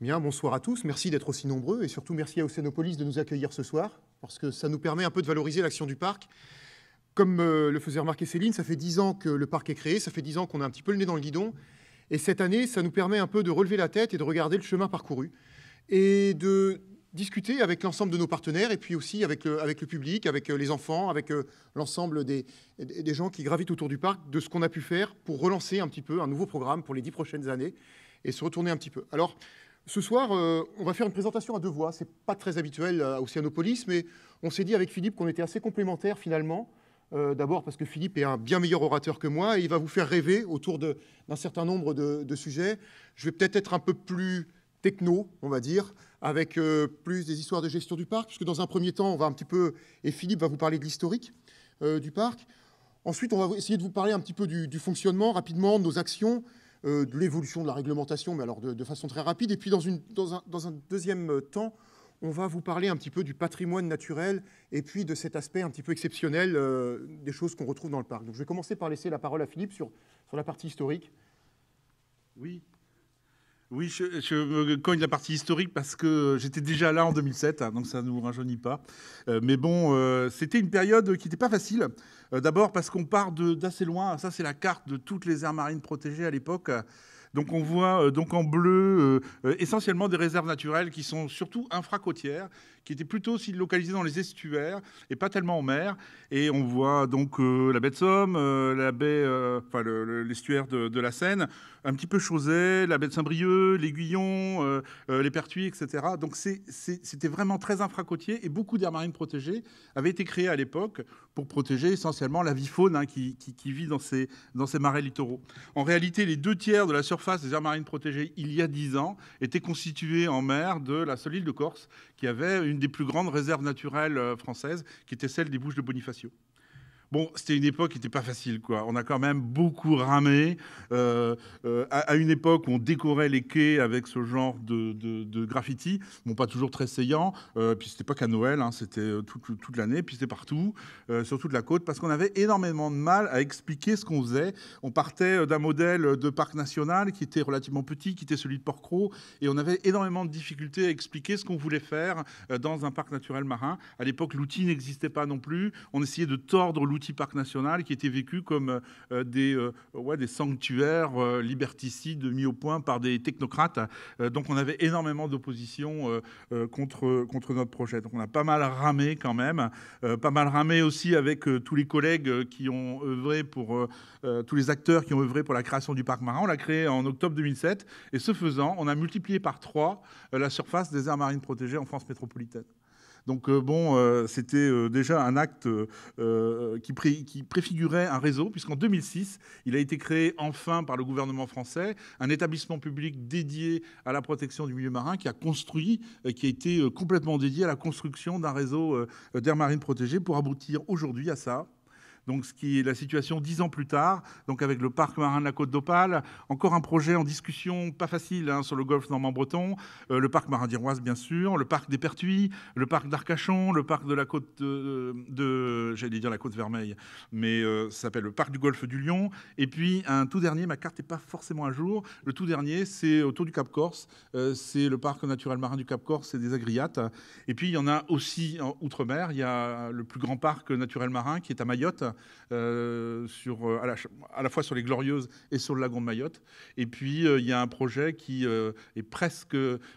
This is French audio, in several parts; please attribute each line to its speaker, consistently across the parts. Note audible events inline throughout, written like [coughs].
Speaker 1: Bien, bonsoir à tous, merci d'être aussi nombreux et surtout merci à Océanopolis de nous accueillir ce soir parce que ça nous permet un peu de valoriser l'action du parc. Comme euh, le faisait remarquer Céline, ça fait dix ans que le parc est créé, ça fait dix ans qu'on a un petit peu le nez dans le guidon et cette année, ça nous permet un peu de relever la tête et de regarder le chemin parcouru et de discuter avec l'ensemble de nos partenaires et puis aussi avec le, public, avec euh, les enfants, avec euh, l'ensemble des, gens qui gravitent autour du parc, de ce qu'on a pu faire pour relancer un petit peu un nouveau programme pour les dix prochaines années et se retourner un petit peu. Alors, ce soir, euh, on va faire une présentation à deux voix. Ce n'est pas très habituel à Océanopolis, mais on s'est dit avec Philippe qu'on était assez complémentaires finalement euh, d'abord parce que Philippe est un bien meilleur orateur que moi et il va vous faire rêver autour d'un certain nombre de, sujets. Je vais peut-être être un peu plus techno, on va dire, avec euh, plus des histoires de gestion du parc, puisque dans un premier temps, on va un petit peu, et Philippe va vous parler de l'historique euh, du parc. Ensuite, on va essayer de vous parler un petit peu du, fonctionnement rapidement, de nos actions, de l'évolution de la réglementation, mais alors de, façon très rapide. Et puis, dans un deuxième temps, on va vous parler un petit peu du patrimoine naturel et puis de cet aspect un petit peu exceptionnel euh, des choses qu'on retrouve dans le parc. Donc je vais commencer par laisser la parole à Philippe sur, sur la partie historique. Oui.
Speaker 2: Oui, je, cogne la partie historique parce que j'étais déjà là en 2007, hein, donc ça ne nous rajeunit pas. Euh, mais bon, euh, c'était une période qui n'était pas facile. D'abord parce qu'on part d'assez loin, ça c'est la carte de toutes les aires marines protégées à l'époque. Donc on voit euh, donc en bleu euh, euh, essentiellement des réserves naturelles qui sont surtout infracôtières qui était plutôt localisé dans les estuaires et pas tellement en mer. Et on voit donc euh, la baie de Somme, euh, la baie, euh, enfin l'estuaire de, la Seine, un petit peu Chauzet, la baie de Saint-Brieuc, l'Aiguillon, les Pertuis, etc. Donc c'était vraiment très infracotier et beaucoup d'aires marines protégées avaient été créées à l'époque pour protéger essentiellement la vie faune hein, qui, vit dans ces, dans ces marais littoraux. En réalité, les deux tiers de la surface des aires marines protégées il y a dix ans étaient constituées en mer de la seule île de Corse qui avait une une des plus grandes réserves naturelles euh, françaises, qui était celle des Bouches de Bonifacio. Bon, c'était une époque qui n'était pas facile, quoi. On a quand même beaucoup ramé. Euh, euh, à, une époque où on décorait les quais avec ce genre de, de, graffiti, bon, pas toujours très saillant. Euh, puis c'était pas qu'à Noël, hein, c'était euh, toute, l'année, puis c'était partout, surtout de la côte, parce qu'on avait énormément de mal à expliquer ce qu'on faisait. On partait d'un modèle de parc national qui était relativement petit, qui était celui de Porcro, et on avait énormément de difficultés à expliquer ce qu'on voulait faire dans un parc naturel marin. À l'époque, l'outil n'existait pas non plus. On essayait de tordre l'outil parc national qui était vécu comme euh, euh, des, sanctuaires euh, liberticides mis au point par des technocrates. donc on avait énormément d'opposition contre, contre notre projet. Donc on a pas mal ramé quand même, pas mal ramé aussi avec tous les collègues qui ont œuvré pour, tous les acteurs qui ont œuvré pour la création du parc marin. On l'a créé en octobre 2007 et ce faisant, on a multiplié par trois la surface des aires marines protégées en France métropolitaine. Donc euh, bon, euh, c'était euh, déjà un acte qui, préfigurait un réseau, puisqu'en 2006, il a été créé enfin par le gouvernement français un établissement public dédié à la protection du milieu marin qui a construit, qui a été complètement dédié à la construction d'un réseau d'air marine protégé pour aboutir aujourd'hui à ça, donc ce qui est la situation dix ans plus tard, donc avec le parc marin de la Côte d'Opale, encore un projet en discussion, pas facile, hein, sur le golfe normand-breton, euh, le parc marin d'Iroise bien sûr, le parc des Pertuis, le parc d'Arcachon, le parc de la côte euh, de, j'allais dire la côte vermeille, mais euh, ça s'appelle le parc du golfe du Lion, et puis un tout dernier, ma carte n'est pas forcément à jour, le tout dernier c'est autour du Cap Corse, c'est le parc naturel marin du Cap Corse, c'est des agriates, et puis il y en a aussi en Outre-mer, il y a le plus grand parc naturel marin qui est à Mayotte, euh, sur, euh, à la, à, la, fois sur les Glorieuses et sur le lagon de Mayotte. Et puis, euh, il y a un projet qui est presque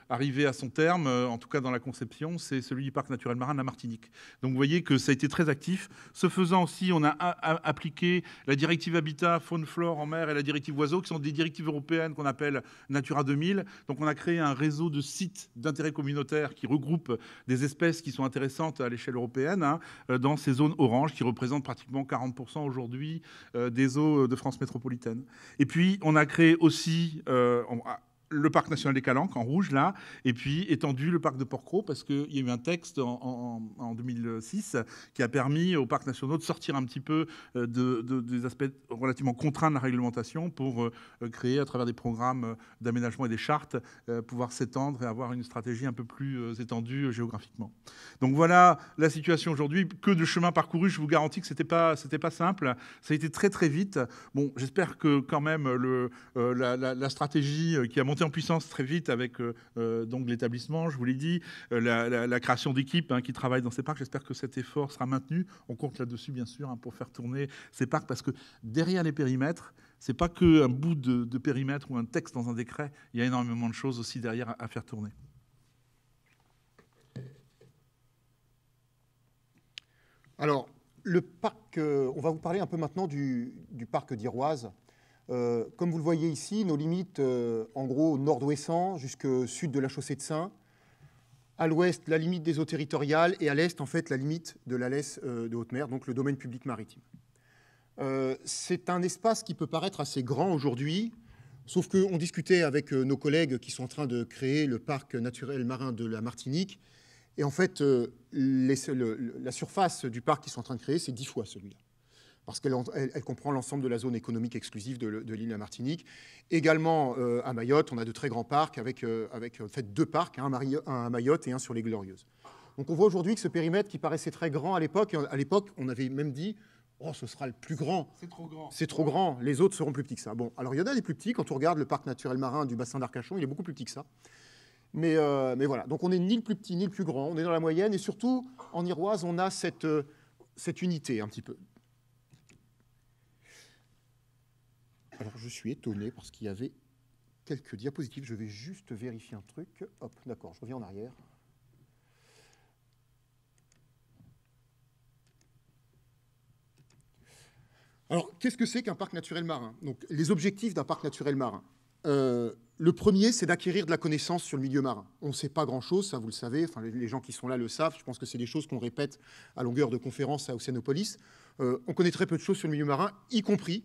Speaker 2: arrivé à son terme, en tout cas dans la conception, c'est celui du parc naturel marin de la Martinique. Donc, vous voyez que ça a été très actif. Ce faisant aussi, on a, appliqué la directive Habitat, faune-flore en mer et la directive oiseaux, qui sont des directives européennes qu'on appelle Natura 2000. Donc, on a créé un réseau de sites d'intérêt communautaire qui regroupent des espèces qui sont intéressantes à l'échelle européenne hein, dans ces zones oranges qui représentent pratiquement 40% aujourd'hui euh, des eaux euh, de France métropolitaine. Et puis, on a créé aussi, euh, le parc national des Calanques en rouge là, et puis étendu le parc de Porcros parce qu'il y a eu un texte en, 2006 qui a permis aux parcs nationaux de sortir un petit peu euh, de, des aspects relativement contraints de la réglementation pour euh, euh, créer à travers des programmes d'aménagement et des chartes pouvoir s'étendre et avoir une stratégie un peu plus étendue géographiquement. Donc voilà la situation aujourd'hui. Que de chemin parcouru, je vous garantis que c'était pas pas simple. Ça a été très très vite. Bon, j'espère que quand même le, la, la stratégie qui a montré en puissance très vite avec euh, euh, donc l'établissement, je vous l'ai dit, euh, la, création d'équipes hein, qui travaillent dans ces parcs. J'espère que cet effort sera maintenu. On compte là-dessus, bien sûr, hein, pour faire tourner ces parcs, parce que derrière les périmètres, c'est pas qu'un bout de, périmètre ou un texte dans un décret. Il y a énormément de choses aussi derrière à, faire tourner.
Speaker 1: Alors, le parc, on va vous parler un peu maintenant du, du parc d'Iroise. Euh, comme vous le voyez ici, nos limites, euh, en gros, nord ouestant jusqu'au sud de la chaussée de Saint. À l'ouest, la limite des eaux territoriales et à l'est, en fait, la limite de la laisse euh, de haute mer, donc le domaine public maritime. C'est un espace qui peut paraître assez grand aujourd'hui, Sauf qu'on discutait avec nos collègues qui sont en train de créer le parc naturel marin de la Martinique. Et en fait, la surface du parc qu'ils sont en train de créer, c'est dix fois celui-là parce qu'elle elle, comprend l'ensemble de la zone économique exclusive de, l'île de la Martinique. Également euh, à Mayotte, on a de très grands parcs, avec, euh, avec en fait, deux parcs, un, à Mayotte et un sur les Glorieuses. Donc on voit aujourd'hui que ce périmètre qui paraissait très grand à l'époque, à l'époque on avait même dit Oh, ce sera le plus grand.
Speaker 2: C'est trop grand. C'est
Speaker 1: trop grand. Les autres seront plus petits que ça. Bon, alors il y en a des plus petits. Quand on regarde le parc naturel marin du bassin d'Arcachon, il est beaucoup plus petit que ça. Mais, euh, mais, voilà, donc on n'est ni le plus petit ni le plus grand, on est dans la moyenne, et surtout en Iroise, on a cette, cette unité un petit peu. Alors, je suis étonné parce qu'il y avait quelques diapositives. Je vais juste vérifier un truc. Hop, d'accord, je reviens en arrière. Alors, qu'est-ce que c'est qu'un parc naturel marin Donc, les objectifs d'un parc naturel marin. Euh, le premier, c'est d'acquérir de la connaissance sur le milieu marin. On ne sait pas grand-chose, ça vous le savez, enfin, les gens qui sont là le savent, je pense que c'est des choses qu'on répète à longueur de conférences à Océanopolis. Euh, on connaît très peu de choses sur le milieu marin, y compris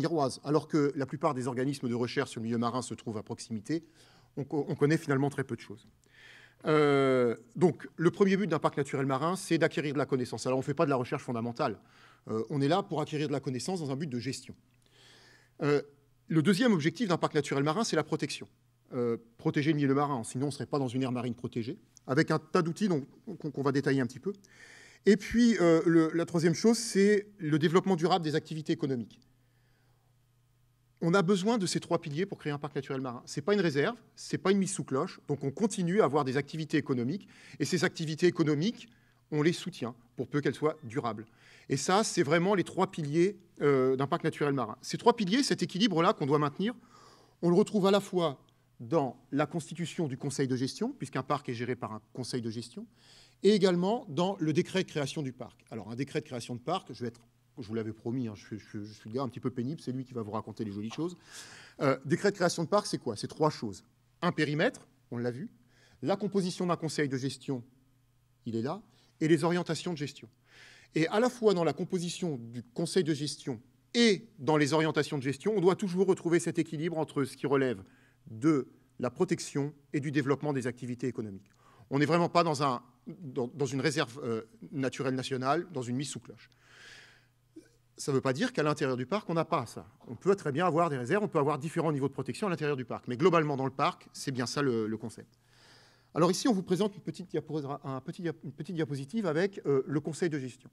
Speaker 1: Iroise, alors que la plupart des organismes de recherche sur le milieu marin se trouvent à proximité, on, connaît finalement très peu de choses. Euh, donc, le premier but d'un parc naturel marin, c'est d'acquérir de la connaissance. Alors, on ne fait pas de la recherche fondamentale. Euh, on est là pour acquérir de la connaissance dans un but de gestion. Euh, le deuxième objectif d'un parc naturel marin, c'est la protection. protéger le milieu marin, sinon on ne serait pas dans une aire marine protégée, avec un tas d'outils qu'on va détailler un petit peu. Et puis, la troisième chose, c'est le développement durable des activités économiques on a besoin de ces trois piliers pour créer un parc naturel marin. Ce n'est pas une réserve, ce n'est pas une mise sous cloche, donc on continue à avoir des activités économiques, et ces activités économiques, on les soutient pour peu qu'elles soient durables. Et ça, c'est vraiment les trois piliers euh, d'un parc naturel marin. Ces trois piliers, cet équilibre-là qu'on doit maintenir, on le retrouve à la fois dans la constitution du conseil de gestion, puisqu'un parc est géré par un conseil de gestion, et également dans le décret de création du parc. Alors un décret de création de parc, je vais être je vous l'avais promis, hein, je, suis le gars un petit peu pénible, c'est lui qui va vous raconter les jolies choses. Euh, décret de création de parc, c'est quoi C'est trois choses. Un périmètre, on l'a vu, la composition d'un conseil de gestion, il est là, et les orientations de gestion. Et à la fois dans la composition du conseil de gestion et dans les orientations de gestion, on doit toujours retrouver cet équilibre entre ce qui relève de la protection et du développement des activités économiques. On n'est vraiment pas dans, une réserve euh, naturelle nationale, dans une mise sous cloche ça ne veut pas dire qu'à l'intérieur du parc, on n'a pas ça. On peut très bien avoir des réserves, on peut avoir différents niveaux de protection à l'intérieur du parc. Mais globalement, dans le parc, c'est bien ça le, concept. Alors ici, on vous présente une petite, une petite diapositive avec euh, le conseil de gestion.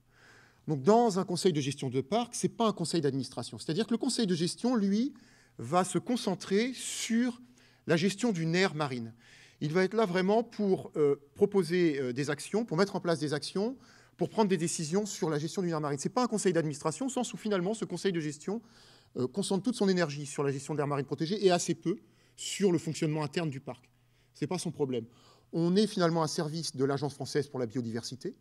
Speaker 1: Donc dans un conseil de gestion de parc, ce n'est pas un conseil d'administration. C'est-à-dire que le conseil de gestion, lui, va se concentrer sur la gestion d'une aire marine. Il va être là vraiment pour euh, proposer euh, des actions, pour mettre en place des actions pour prendre des décisions sur la gestion d'une aire marine. Ce n'est pas un conseil d'administration, au sens où finalement ce conseil de gestion euh, concentre toute son énergie sur la gestion de l'air marine protégée et assez peu sur le fonctionnement interne du parc. Ce n'est pas son problème. On est finalement un service de l'Agence française pour la biodiversité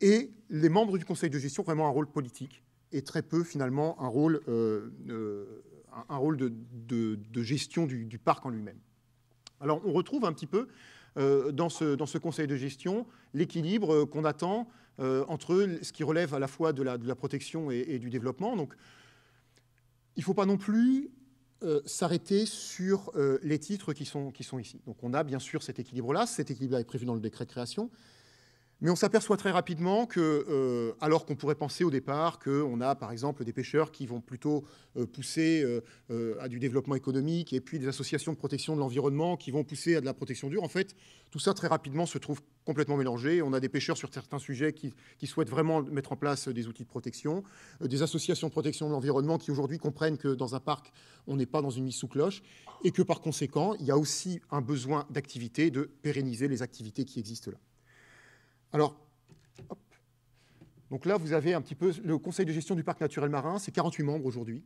Speaker 1: et les membres du conseil de gestion ont vraiment un rôle politique et très peu finalement un rôle, euh, euh, un rôle de, gestion du, parc en lui-même. Alors on retrouve un petit peu dans, dans, ce, conseil de gestion l'équilibre qu'on attend euh, entre eux, ce qui relève à la fois de la, protection et, du développement. Donc, il ne faut pas non plus euh, s'arrêter sur euh, les titres qui sont, qui sont ici. Donc on a bien sûr cet équilibre-là, cet équilibre-là est prévu dans le décret de création, mais on s'aperçoit très rapidement que, euh, alors qu'on pourrait penser au départ qu'on a par exemple des pêcheurs qui vont plutôt euh, pousser euh, à du développement économique et puis des associations de protection de l'environnement qui vont pousser à de la protection dure, en fait, tout ça très rapidement se trouve complètement mélangé. On a des pêcheurs sur certains sujets qui souhaitent vraiment mettre en place des outils de protection, des associations de protection de l'environnement qui aujourd'hui comprennent que dans un parc, on n'est pas dans une mise sous cloche et que par conséquent, il y a aussi un besoin d'activité, de pérenniser les activités qui existent là. Alors, donc là, vous avez un petit peu le conseil de gestion du parc naturel marin, c'est 48 membres aujourd'hui.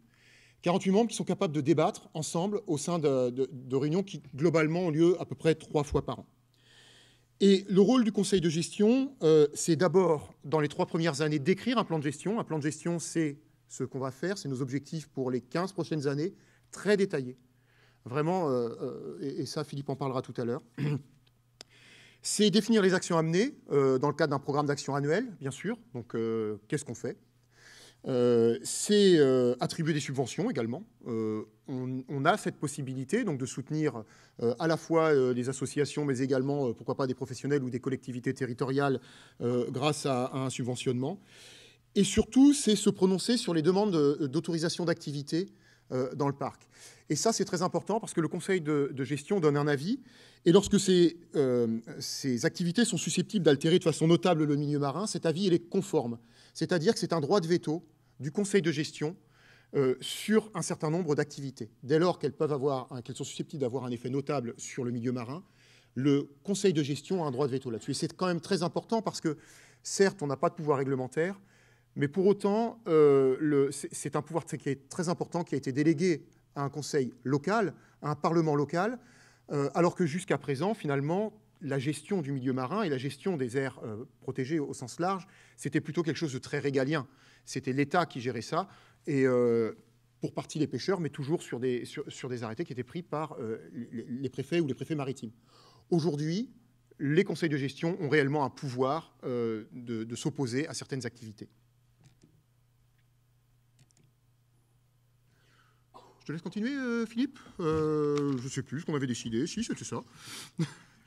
Speaker 1: 48 membres qui sont capables de débattre ensemble au sein de, réunions qui, globalement, ont lieu à peu près trois fois par an. Et le rôle du conseil de gestion, euh, c'est d'abord, dans les trois premières années, d'écrire un plan de gestion. Un plan de gestion, c'est ce qu'on va faire, c'est nos objectifs pour les 15 prochaines années, très détaillés. Vraiment, euh, euh, et ça, Philippe en parlera tout à l'heure. C'est définir les actions à mener euh, dans le cadre d'un programme d'action annuel, bien sûr. Donc, euh, qu'est-ce qu'on fait euh, C'est attribuer des subventions également. On, a cette possibilité donc de soutenir à la fois les associations, mais également, pourquoi pas, des professionnels ou des collectivités territoriales grâce à, un subventionnement. Et surtout, c'est se prononcer sur les demandes d'autorisation d'activité dans le parc. Et ça, c'est très important parce que le conseil de, gestion donne un avis. Et lorsque euh, ces, activités sont susceptibles d'altérer de façon notable le milieu marin, cet avis, il est conforme. C'est-à-dire que c'est un droit de veto du conseil de gestion euh, sur un certain nombre d'activités. Dès lors qu'elles qu'elles sont susceptibles d'avoir un effet notable sur le milieu marin, le conseil de gestion a un droit de veto là-dessus. Et c'est quand même très important parce que, certes, on n'a pas de pouvoir réglementaire, mais pour autant, euh, c'est un pouvoir qui est très important, qui a été délégué à un conseil local, à un parlement local, euh, alors que jusqu'à présent, finalement, la gestion du milieu marin et la gestion des aires euh, protégées au sens large, c'était plutôt quelque chose de très régalien. C'était l'État qui gérait ça, et euh, pour partie les pêcheurs, mais toujours sur des, sur, des arrêtés qui étaient pris par les, préfets ou les préfets maritimes. Aujourd'hui, les conseils de gestion ont réellement un pouvoir de s'opposer à certaines activités. Je te laisse continuer, euh, Philippe euh, Je sais plus ce qu'on avait décidé. Si, c'était ça.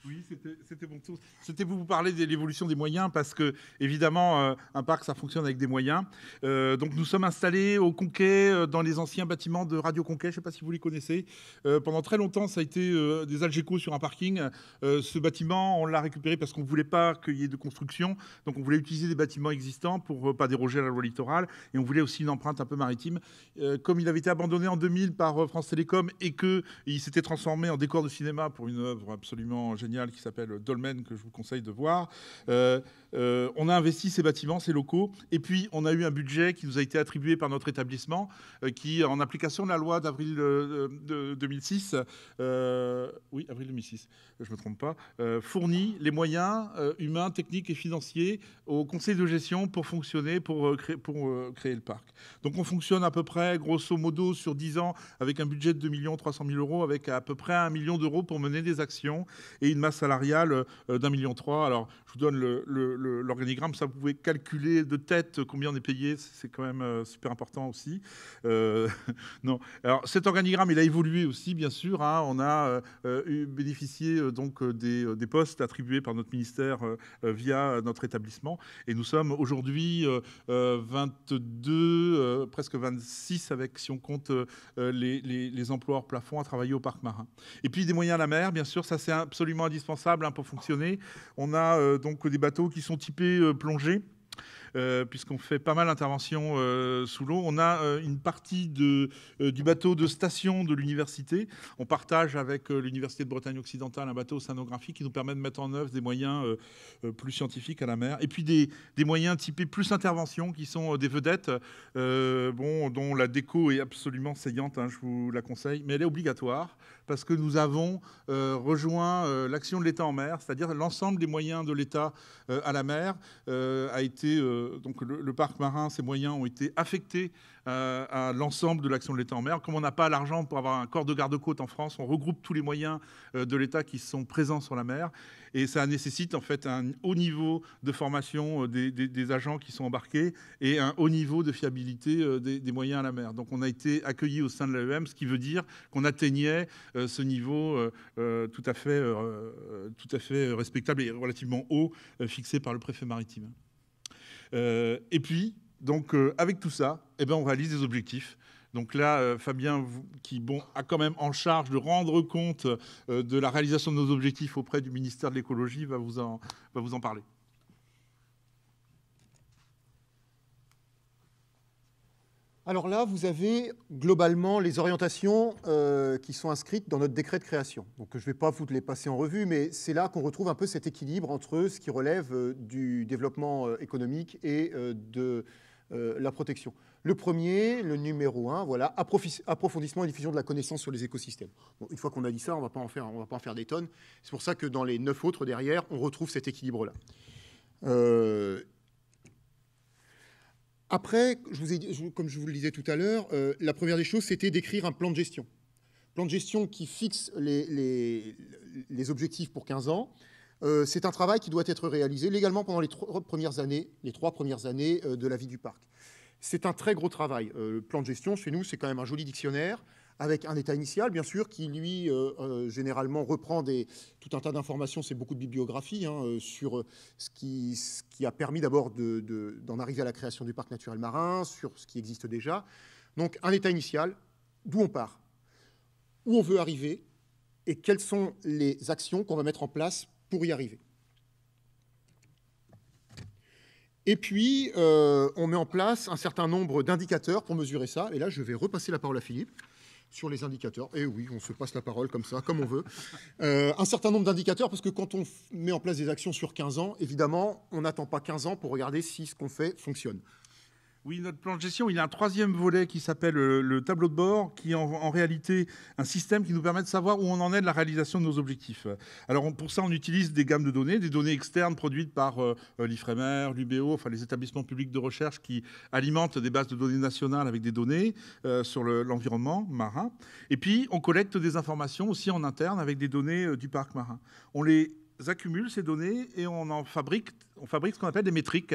Speaker 1: Oui, c'était bon C'était pour vous
Speaker 2: parler de l'évolution des moyens, parce que, évidemment, euh, un parc, ça fonctionne avec des moyens. Euh, donc, nous sommes installés au Conquet, euh, dans les anciens bâtiments de Radio Conquet. Je ne sais pas si vous les connaissez. pendant très longtemps, ça a été des Algeco sur un parking. ce bâtiment, on l'a récupéré parce qu'on ne voulait pas qu'il y ait de construction. Donc, on voulait utiliser des bâtiments existants pour ne pas déroger à la loi littorale. Et on voulait aussi une empreinte un peu maritime. comme il avait été abandonné en 2000 par France Télécom et qu'il s'était transformé en décor de cinéma pour une œuvre absolument géniale qui s'appelle Dolmen, que je vous conseille de voir. Euh, euh, on a investi ces bâtiments, ces locaux, et puis on a eu un budget qui nous a été attribué par notre établissement, euh, qui, en application de la loi d'avril 2006, oui, avril 2006, je me trompe pas, fournit les moyens humains, techniques et financiers au conseil de gestion pour fonctionner, pour, créer, pour créer le parc. Donc on fonctionne à peu près, grosso modo, sur 10 ans, avec un budget de 2 300 000 euros, avec à peu près 1 million d'euros pour mener des actions et une masse salariale euh, d'un million trois. Alors, je vous donne l'organigramme, ça vous pouvez calculer de tête combien on est payé, c'est quand même euh, super important aussi. Euh, [laughs] non. Alors, cet organigramme, il a évolué aussi, bien sûr. Hein. On a bénéficié donc des, postes attribués par notre ministère via notre établissement, et nous sommes aujourd'hui 22, presque 26 avec, si on compte les, emplois hors plafond à travailler au parc marin. Et puis des moyens à la mer, bien sûr, ça c'est absolument indispensable hein, pour fonctionner. On a euh, donc des bateaux qui sont typés euh, plongés, euh, puisqu'on fait pas mal d'interventions sous l'eau. On a une partie du bateau de station de l'université. On partage avec l'Université de Bretagne occidentale un bateau océanographique qui nous permet de mettre en œuvre des moyens plus scientifiques à la mer. Et puis des, moyens typés plus intervention qui sont des vedettes, dont la déco est absolument saillante, hein, je vous la conseille, mais elle est obligatoire parce que nous avons euh, rejoint euh, l'action de l'État en mer, c'est-à-dire l'ensemble des moyens de l'État euh, à la mer a été donc le, le, parc marin, ses moyens ont été affectés euh, à l'ensemble de l'action de l'État en mer. Comme on n'a pas l'argent pour avoir un corps de garde-côte en France, on regroupe tous les moyens euh, de l'État qui sont présents sur la mer. Et ça nécessite en fait un haut niveau de formation euh, des, agents qui sont embarqués et un haut niveau de fiabilité des, moyens à la mer. Donc on a été accueillis au sein de l'AEM, ce qui veut dire qu'on atteignait ce niveau tout à fait, tout à fait respectable et relativement haut fixé par le préfet maritime. et puis, donc euh, avec tout ça, eh ben, on réalise des objectifs. Donc là, euh, Fabien, qui a quand même en charge de rendre compte euh, de la réalisation de nos objectifs auprès du ministère de l'écologie, va, vous en, parler.
Speaker 1: Alors là, vous avez globalement les orientations qui sont inscrites dans notre décret de création. Donc je ne vais pas vous les passer en revue, mais c'est là qu'on retrouve un peu cet équilibre entre ce qui relève du développement économique et de euh, la protection. Le premier, le numéro un, voilà, approfondissement et diffusion de la connaissance sur les écosystèmes. une fois qu'on a dit ça, on ne va pas en faire, des tonnes. C'est pour ça que dans les neuf autres derrière, on retrouve cet équilibre-là. Euh, après, comme je vous le disais tout à l'heure, euh, la première des choses, c'était d'écrire un plan de gestion. Plan de gestion qui fixe les, les objectifs pour 15 ans, euh, c'est un travail qui doit être réalisé légalement pendant les trois premières années, les trois premières années euh, de la vie du parc. C'est un très gros travail. Euh, le plan de gestion, chez nous, c'est quand même un joli dictionnaire avec un état initial, bien sûr, qui, lui, généralement reprend tout un tas d'informations, c'est beaucoup de bibliographie, hein, sur ce qui, a permis d'abord d'en arriver à la création du parc naturel marin, sur ce qui existe déjà. Donc, un état initial, d'où on part, où on veut arriver, et quelles sont les actions qu'on va mettre en place pour y arriver. Et puis, euh, on met en place un certain nombre d'indicateurs pour mesurer ça. Et là, je vais repasser la parole à Philippe sur les indicateurs. Et oui, on se passe la parole comme ça, comme on veut. [laughs] Euh, un certain nombre d'indicateurs, parce que quand on met en place des actions sur 15 ans, évidemment, on n'attend pas 15 ans pour regarder si ce qu'on fait fonctionne.
Speaker 2: Oui, notre plan de gestion, il a un troisième volet qui s'appelle euh, le tableau de bord, qui est en, réalité un système qui nous permet de savoir où on en est de la réalisation de nos objectifs. Alors pour ça, on utilise des gammes de données, des données externes produites par euh, euh, l'IFREMER, l'UBO, enfin les établissements publics de recherche qui alimentent des bases de données nationales avec des données sur l'environnement marin. Et puis on collecte des informations aussi en interne avec des données du parc marin. On les accumule ces données et on en fabrique, on fabrique ce qu'on appelle des métriques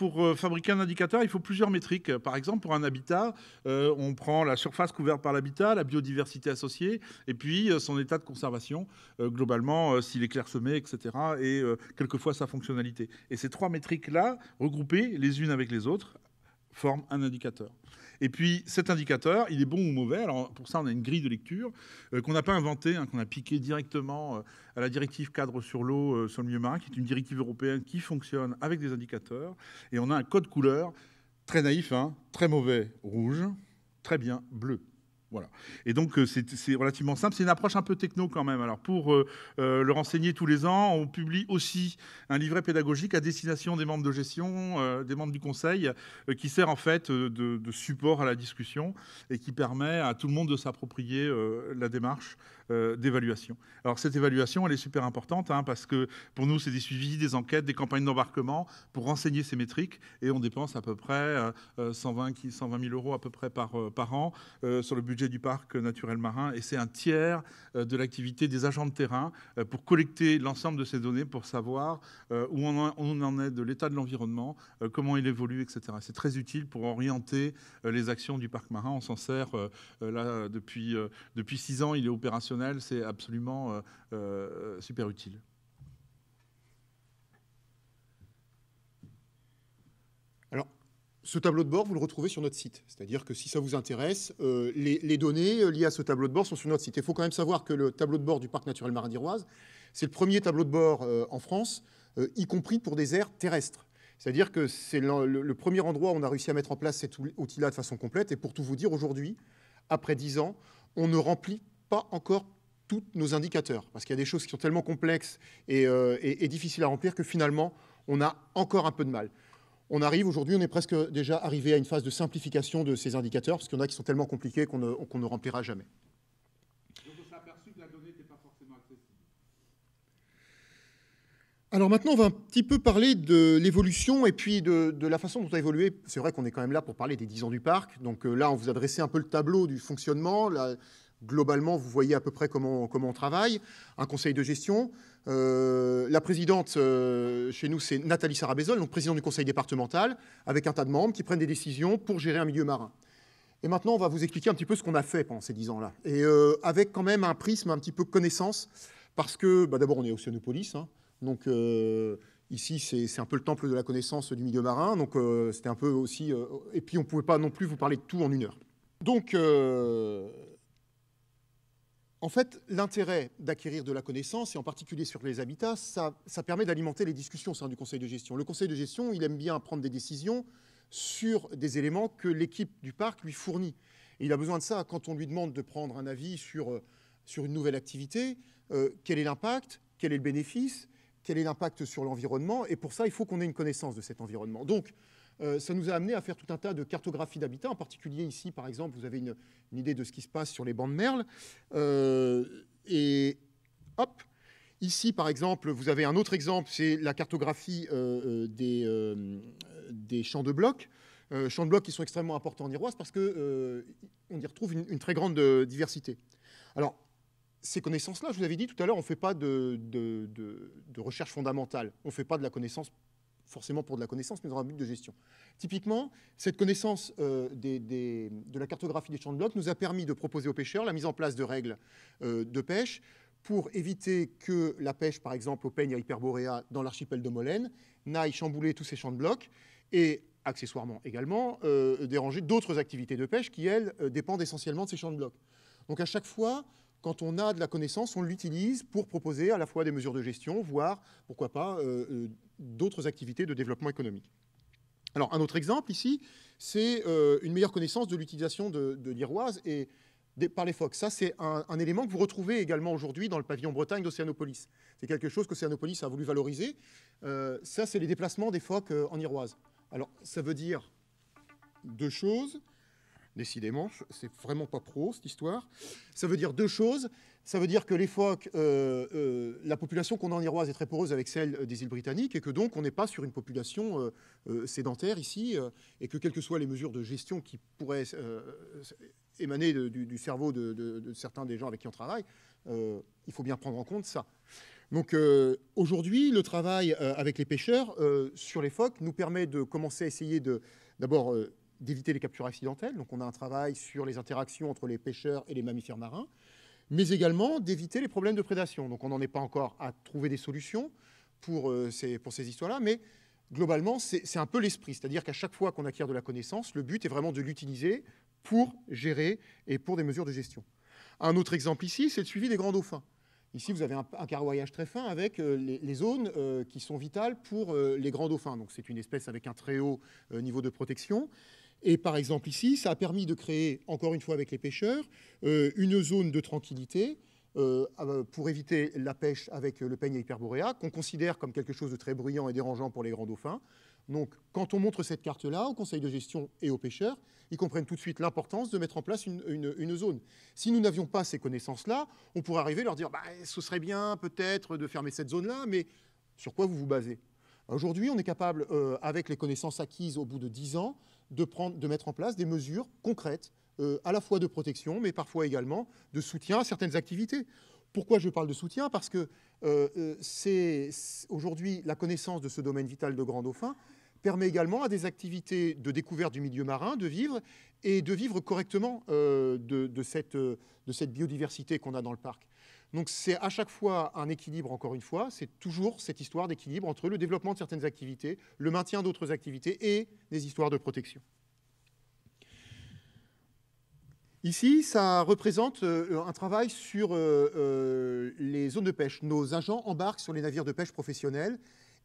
Speaker 2: pour euh, fabriquer un indicateur, il faut plusieurs métriques. Par exemple, pour un habitat, euh, on prend la surface couverte par l'habitat, la biodiversité associée, et puis euh, son état de conservation, globalement, s'il est clairsemé, etc., et quelquefois sa fonctionnalité. Et ces trois métriques-là, regroupées les unes avec les autres, forment un indicateur. Et puis cet indicateur, il est bon ou mauvais. Alors pour ça, on a une grille de lecture euh, qu'on n'a pas inventée, hein, qu'on a piqué directement euh, à la directive cadre sur l'eau, euh, sur le milieu marin, qui est une directive européenne qui fonctionne avec des indicateurs. Et on a un code couleur très naïf, hein, très mauvais rouge, très bien bleu. Voilà. Et donc, euh, c'est relativement simple. C'est une approche un peu techno quand même. Alors, pour euh, euh, le renseigner tous les ans, on publie aussi un livret pédagogique à destination des membres de gestion, des membres du conseil, qui sert en fait de, support à la discussion et qui permet à tout le monde de s'approprier la démarche d'évaluation. Alors, cette évaluation, elle est super importante hein, parce que pour nous, c'est des suivis, des enquêtes, des campagnes d'embarquement pour renseigner ces métriques et on dépense à peu près 120, 120 000 euros à peu près par an sur le budget du parc naturel marin et c'est un tiers euh, de l'activité des agents de terrain euh, pour collecter l'ensemble de ces données pour savoir euh, où on en est de l'état de l'environnement, comment il évolue, etc. C'est très utile pour orienter les actions du parc marin. On s'en sert là depuis, depuis six ans, il est opérationnel, c'est absolument super utile.
Speaker 1: Ce tableau de bord, vous le retrouvez sur notre site. C'est-à-dire que si ça vous intéresse, euh, les, données euh, liées à ce tableau de bord sont sur notre site. Il faut quand même savoir que le tableau de bord du parc naturel marin d'Iroise, c'est le premier tableau de bord euh, en France, y compris pour des aires terrestres. C'est-à-dire que c'est le, premier endroit où on a réussi à mettre en place cet outil-là de façon complète. Et pour tout vous dire, aujourd'hui, après 10 ans, on ne remplit pas encore tous nos indicateurs, parce qu'il y a des choses qui sont tellement complexes et difficiles à remplir que finalement, on a encore un peu de mal. On arrive aujourd'hui, on est presque déjà arrivé à une phase de simplification de ces indicateurs, parce qu'il y en a qui sont tellement compliqués qu'on ne, ne, remplira jamais.
Speaker 2: Donc on s'est aperçu que la donnée pas forcément
Speaker 1: Alors maintenant, on va un petit peu parler de l'évolution et puis de, de, la façon dont a évolué. C'est vrai qu'on est quand même là pour parler des 10 ans du parc. Donc euh, là, on vous a dressé un peu le tableau du fonctionnement, la, globalement, vous voyez à peu près comment, on travaille. Un conseil de gestion. Euh, la présidente, euh, chez nous, c'est Nathalie Sarabezol, donc présidente du conseil départemental, avec un tas de membres qui prennent des décisions pour gérer un milieu marin. Et maintenant, on va vous expliquer un petit peu ce qu'on a fait pendant ces dix ans-là. Et euh, avec quand même un prisme un petit peu de connaissance, parce que bah, d'abord, on est Océanopolis, hein. donc ici, c'est un peu le temple de la connaissance du milieu marin, donc c'était un peu aussi... et puis, on ne pouvait pas non plus vous parler de tout en une heure. Donc, en fait, l'intérêt d'acquérir de la connaissance, et en particulier sur les habitats, ça, permet d'alimenter les discussions au sein du conseil de gestion. Le conseil de gestion, il aime bien prendre des décisions sur des éléments que l'équipe du parc lui fournit. il a besoin de ça quand on lui demande de prendre un avis sur, euh, sur une nouvelle activité. Euh, quel est l'impact Quel est le bénéfice Quel est l'impact sur l'environnement Et pour ça, il faut qu'on ait une connaissance de cet environnement. Donc, euh, ça nous a amené à faire tout un tas de cartographies d'habitats, en particulier ici, par exemple, vous avez une, idée de ce qui se passe sur les bancs de Merle. Euh, et hop, ici, par exemple, vous avez un autre exemple, c'est la cartographie euh, des, des, champs de blocs. champs de blocs qui sont extrêmement importants en Iroise parce qu'on on y retrouve une, très grande diversité. Alors, ces connaissances-là, je vous avais dit tout à l'heure, on ne fait pas de, de, recherche fondamentale, on ne fait pas de la connaissance forcément pour de la connaissance, mais dans un but de gestion. Typiquement, cette connaissance euh, de la cartographie des champs de blocs nous a permis de proposer aux pêcheurs la mise en place de règles euh, de pêche pour éviter que la pêche, par exemple, au peigne à Hyperboréa dans l'archipel de Molène, n'aille chambouler tous ces champs de blocs et accessoirement également euh, déranger d'autres activités de pêche qui, elles, dépendent essentiellement de ces champs de blocs. Donc à chaque fois, quand on a de la connaissance, on l'utilise pour proposer à la fois des mesures de gestion, voire, pourquoi pas, euh, euh, d'autres activités de développement économique. Alors, un autre exemple ici, c'est euh, une meilleure connaissance de l'utilisation de, l'Iroise et par les phoques. Ça, c'est un, élément que vous retrouvez également aujourd'hui dans le pavillon Bretagne d'Océanopolis. C'est quelque chose que a voulu valoriser. ça, c'est les déplacements des phoques en Iroise. Alors, ça veut dire deux choses. Décidément, c'est vraiment pas pro cette histoire. Ça veut dire deux choses. Ça veut dire que les phoques, euh, euh, la population qu'on a en Iroise est très poreuse avec celle des îles britanniques et que donc on n'est pas sur une population euh, sédentaire ici et que quelles que soient les mesures de gestion qui pourraient émaner du, cerveau de, de, certains des gens avec qui on travaille, il faut bien prendre en compte ça. Donc aujourd'hui, le travail avec les pêcheurs sur les phoques nous permet de commencer à essayer de d'abord d'éviter les captures accidentelles. Donc on a un travail sur les interactions entre les pêcheurs et les mammifères marins, mais également d'éviter les problèmes de prédation. Donc on n'en est pas encore à trouver des solutions pour euh, ces, pour ces histoires-là, mais globalement c'est un peu l'esprit. C'est-à-dire qu'à chaque fois qu'on acquiert de la connaissance, le but est vraiment de l'utiliser pour gérer et pour des mesures de gestion. Un autre exemple ici, c'est le suivi des grands dauphins. Ici, vous avez un, un carroyage très fin avec euh, les, zones euh, qui sont vitales pour les grands dauphins. Donc, c'est une espèce avec un très haut niveau de protection. Et par exemple ici, ça a permis de créer, encore une fois avec les pêcheurs, euh, une zone de tranquillité euh, euh, pour éviter la pêche avec le peigne hyperboréa, qu'on considère comme quelque chose de très bruyant et dérangeant pour les grands dauphins. Donc, quand on montre cette carte-là au conseil de gestion et aux pêcheurs, ils comprennent tout de suite l'importance de mettre en place une, zone. Si nous n'avions pas ces connaissances-là, on pourrait arriver à leur dire bah, ce serait bien peut-être de fermer cette zone-là, mais sur quoi vous vous basez Aujourd'hui, on est capable, avec les connaissances acquises au bout de 10 ans, de, prendre, de mettre en place des mesures concrètes, euh, à la fois de protection, mais parfois également de soutien à certaines activités. Pourquoi je parle de soutien Parce que euh, euh, c'est aujourd'hui la connaissance de ce domaine vital de Grand Dauphin permet également à des activités de découverte du milieu marin de vivre et de vivre correctement de cette biodiversité qu'on a dans le parc. Donc c'est à chaque fois un équilibre, encore une fois, c'est toujours cette histoire d'équilibre entre le développement de certaines activités, le maintien d'autres activités et des histoires de protection. Ici, ça représente euh, un travail sur euh, euh, les zones de pêche. Nos agents embarquent sur les navires de pêche professionnels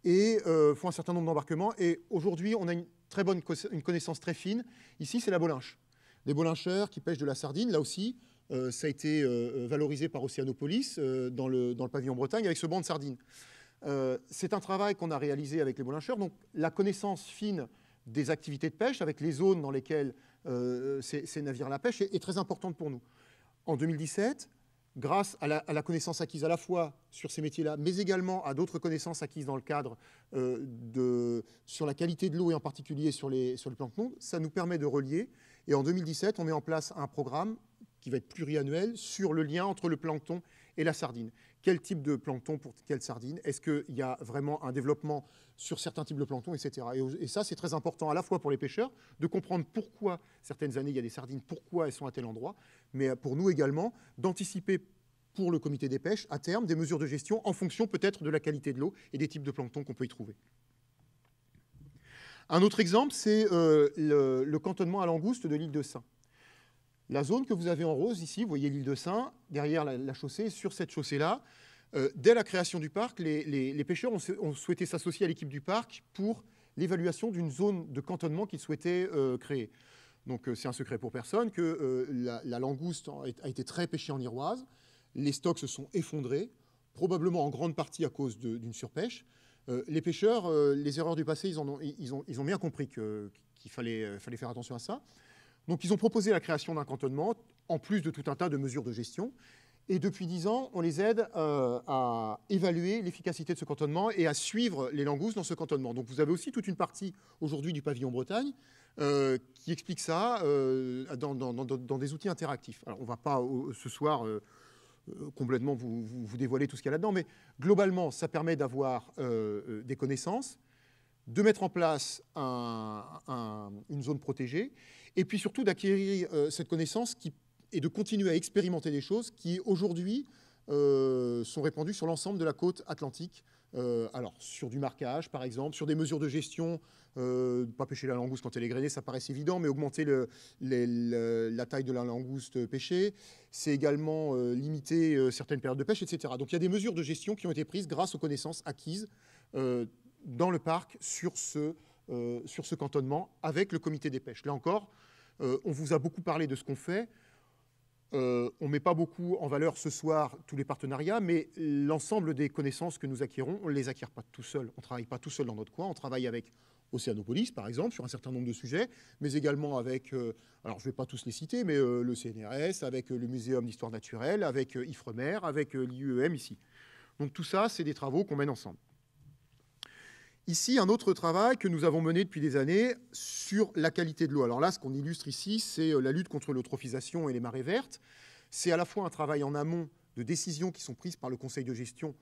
Speaker 1: et font un certain nombre d'embarquements. Et aujourd'hui, on a une très bonne connaissance très fine. Ici, c'est la bolinche. Des bolincheurs qui pêchent de la sardine, là aussi, euh, ça a été euh, euh, valorisé par Océanopolis dans, le, pavillon Bretagne avec ce banc de sardines. c'est un travail qu'on a réalisé avec les Bolincheurs. Donc la connaissance fine des activités de pêche, avec les zones dans lesquelles ces, navires la pêche, est, très importante pour nous. En 2017, grâce à la, à la connaissance acquise à la fois sur ces métiers-là, mais également à d'autres connaissances acquises dans le cadre de, sur la qualité de l'eau et en particulier sur, les, sur le plancton, ça nous permet de relier. Et en 2017, on met en place un programme qui va être pluriannuel sur le lien entre le plancton et la sardine. Quel type de plancton pour quelle sardine Est-ce qu'il y a vraiment un développement sur certains types de plancton, etc. Et, ça, c'est très important à la fois pour les pêcheurs de comprendre pourquoi certaines années il y a des sardines, pourquoi elles sont à tel endroit, mais euh, pour nous également d'anticiper pour le comité des pêches, à terme, des mesures de gestion en fonction peut-être de la qualité de l'eau et des types de plancton qu'on peut y trouver. Un autre exemple, c'est euh, le, cantonnement à Langouste de l'île de Saint. La zone que vous avez en rose ici, vous voyez l'île de Saint, derrière la, chaussée, sur cette chaussée-là, euh, dès la création du parc, les, pêcheurs ont, souhaité s'associer à l'équipe du parc pour l'évaluation d'une zone de cantonnement qu'ils souhaitaient euh, créer. Donc euh, c'est un secret pour personne que la, langouste a été très pêchée en Iroise, les stocks se sont effondrés, probablement en grande partie à cause d'une surpêche. les pêcheurs, les erreurs du passé, ils, ont, bien compris qu'il fallait, fallait faire attention à ça. Donc ils ont proposé la création d'un cantonnement, en plus de tout un tas de mesures de gestion. Et depuis dix ans, on les aide euh, à évaluer l'efficacité de ce cantonnement et à suivre les langoustes dans ce cantonnement. Donc vous avez aussi toute une partie aujourd'hui du pavillon Bretagne euh, qui explique ça euh, dans, des outils interactifs. Alors on ne va pas ce soir complètement vous, dévoiler tout ce qu'il y a là-dedans, mais globalement, ça permet d'avoir des connaissances, de mettre en place une zone protégée et puis surtout d'acquérir euh, cette connaissance qui, et de continuer à expérimenter des choses qui aujourd'hui euh, sont répandues sur l'ensemble de la côte atlantique. Euh, alors sur du marquage par exemple, sur des mesures de gestion, ne pas pêcher la langouste quand elle est grainée, ça paraît évident, mais augmenter la taille de la langouste pêchée, c'est également limiter certaines périodes de pêche, etc. Donc il y a des mesures de gestion qui ont été prises grâce aux connaissances acquises dans le parc sur ce, sur ce cantonnement avec le comité des pêches. Là encore, euh, on vous a beaucoup parlé de ce qu'on fait. Euh, on ne met pas beaucoup en valeur ce soir tous les partenariats, mais l'ensemble des connaissances que nous acquérons, on ne les acquiert pas tout seul. On ne travaille pas tout seul dans notre coin. On travaille avec Océanopolis, par exemple, sur un certain nombre de sujets, mais également avec, euh, alors je ne vais pas tous les citer, mais le CNRS, avec le Muséum d'histoire naturelle, avec IFREMER, avec l'IUEM ici. Donc tout ça, c'est des travaux qu'on mène ensemble. Ici, un autre travail que nous avons mené depuis des années sur la qualité de l'eau. Alors là, ce qu'on illustre ici, c'est euh, la lutte contre l'eutrophisation et les marées vertes. C'est à la fois un travail en amont de décisions qui sont prises par le conseil de gestion,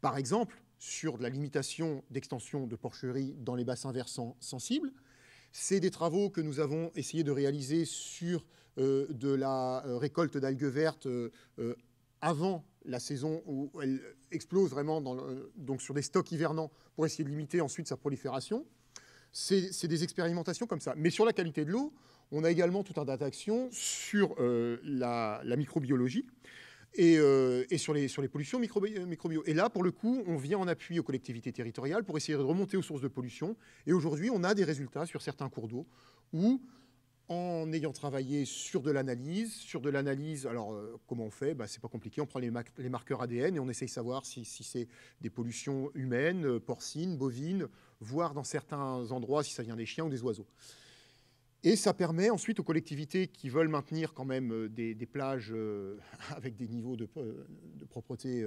Speaker 1: par exemple sur la limitation d'extension de porcheries dans les bassins versants sensibles. C'est des travaux que nous avons essayé de réaliser sur euh, de la euh, récolte d'algues vertes avant la saison où elle explose vraiment donc sur des stocks hivernants pour essayer de limiter ensuite sa prolifération. C'est des expérimentations comme ça. Mais sur la qualité de l'eau, on a également tout un tas d'actions sur euh, la, microbiologie et, euh, sur, les, pollutions microbio. Et là, pour le coup, on vient en appui aux collectivités territoriales pour essayer de remonter aux sources de pollution. Et aujourd'hui, on a des résultats sur certains cours d'eau où en ayant travaillé sur de l'analyse. Sur de l'analyse, alors euh, comment on fait bah, C'est pas compliqué, on prend les, marqueurs ADN et on essaye de savoir si, c'est des pollutions humaines, euh, porcines, bovines, voire dans certains endroits si ça vient des chiens ou des oiseaux. Et ça permet ensuite aux collectivités qui veulent maintenir quand même euh, des, plages [laughs] avec des niveaux de, propreté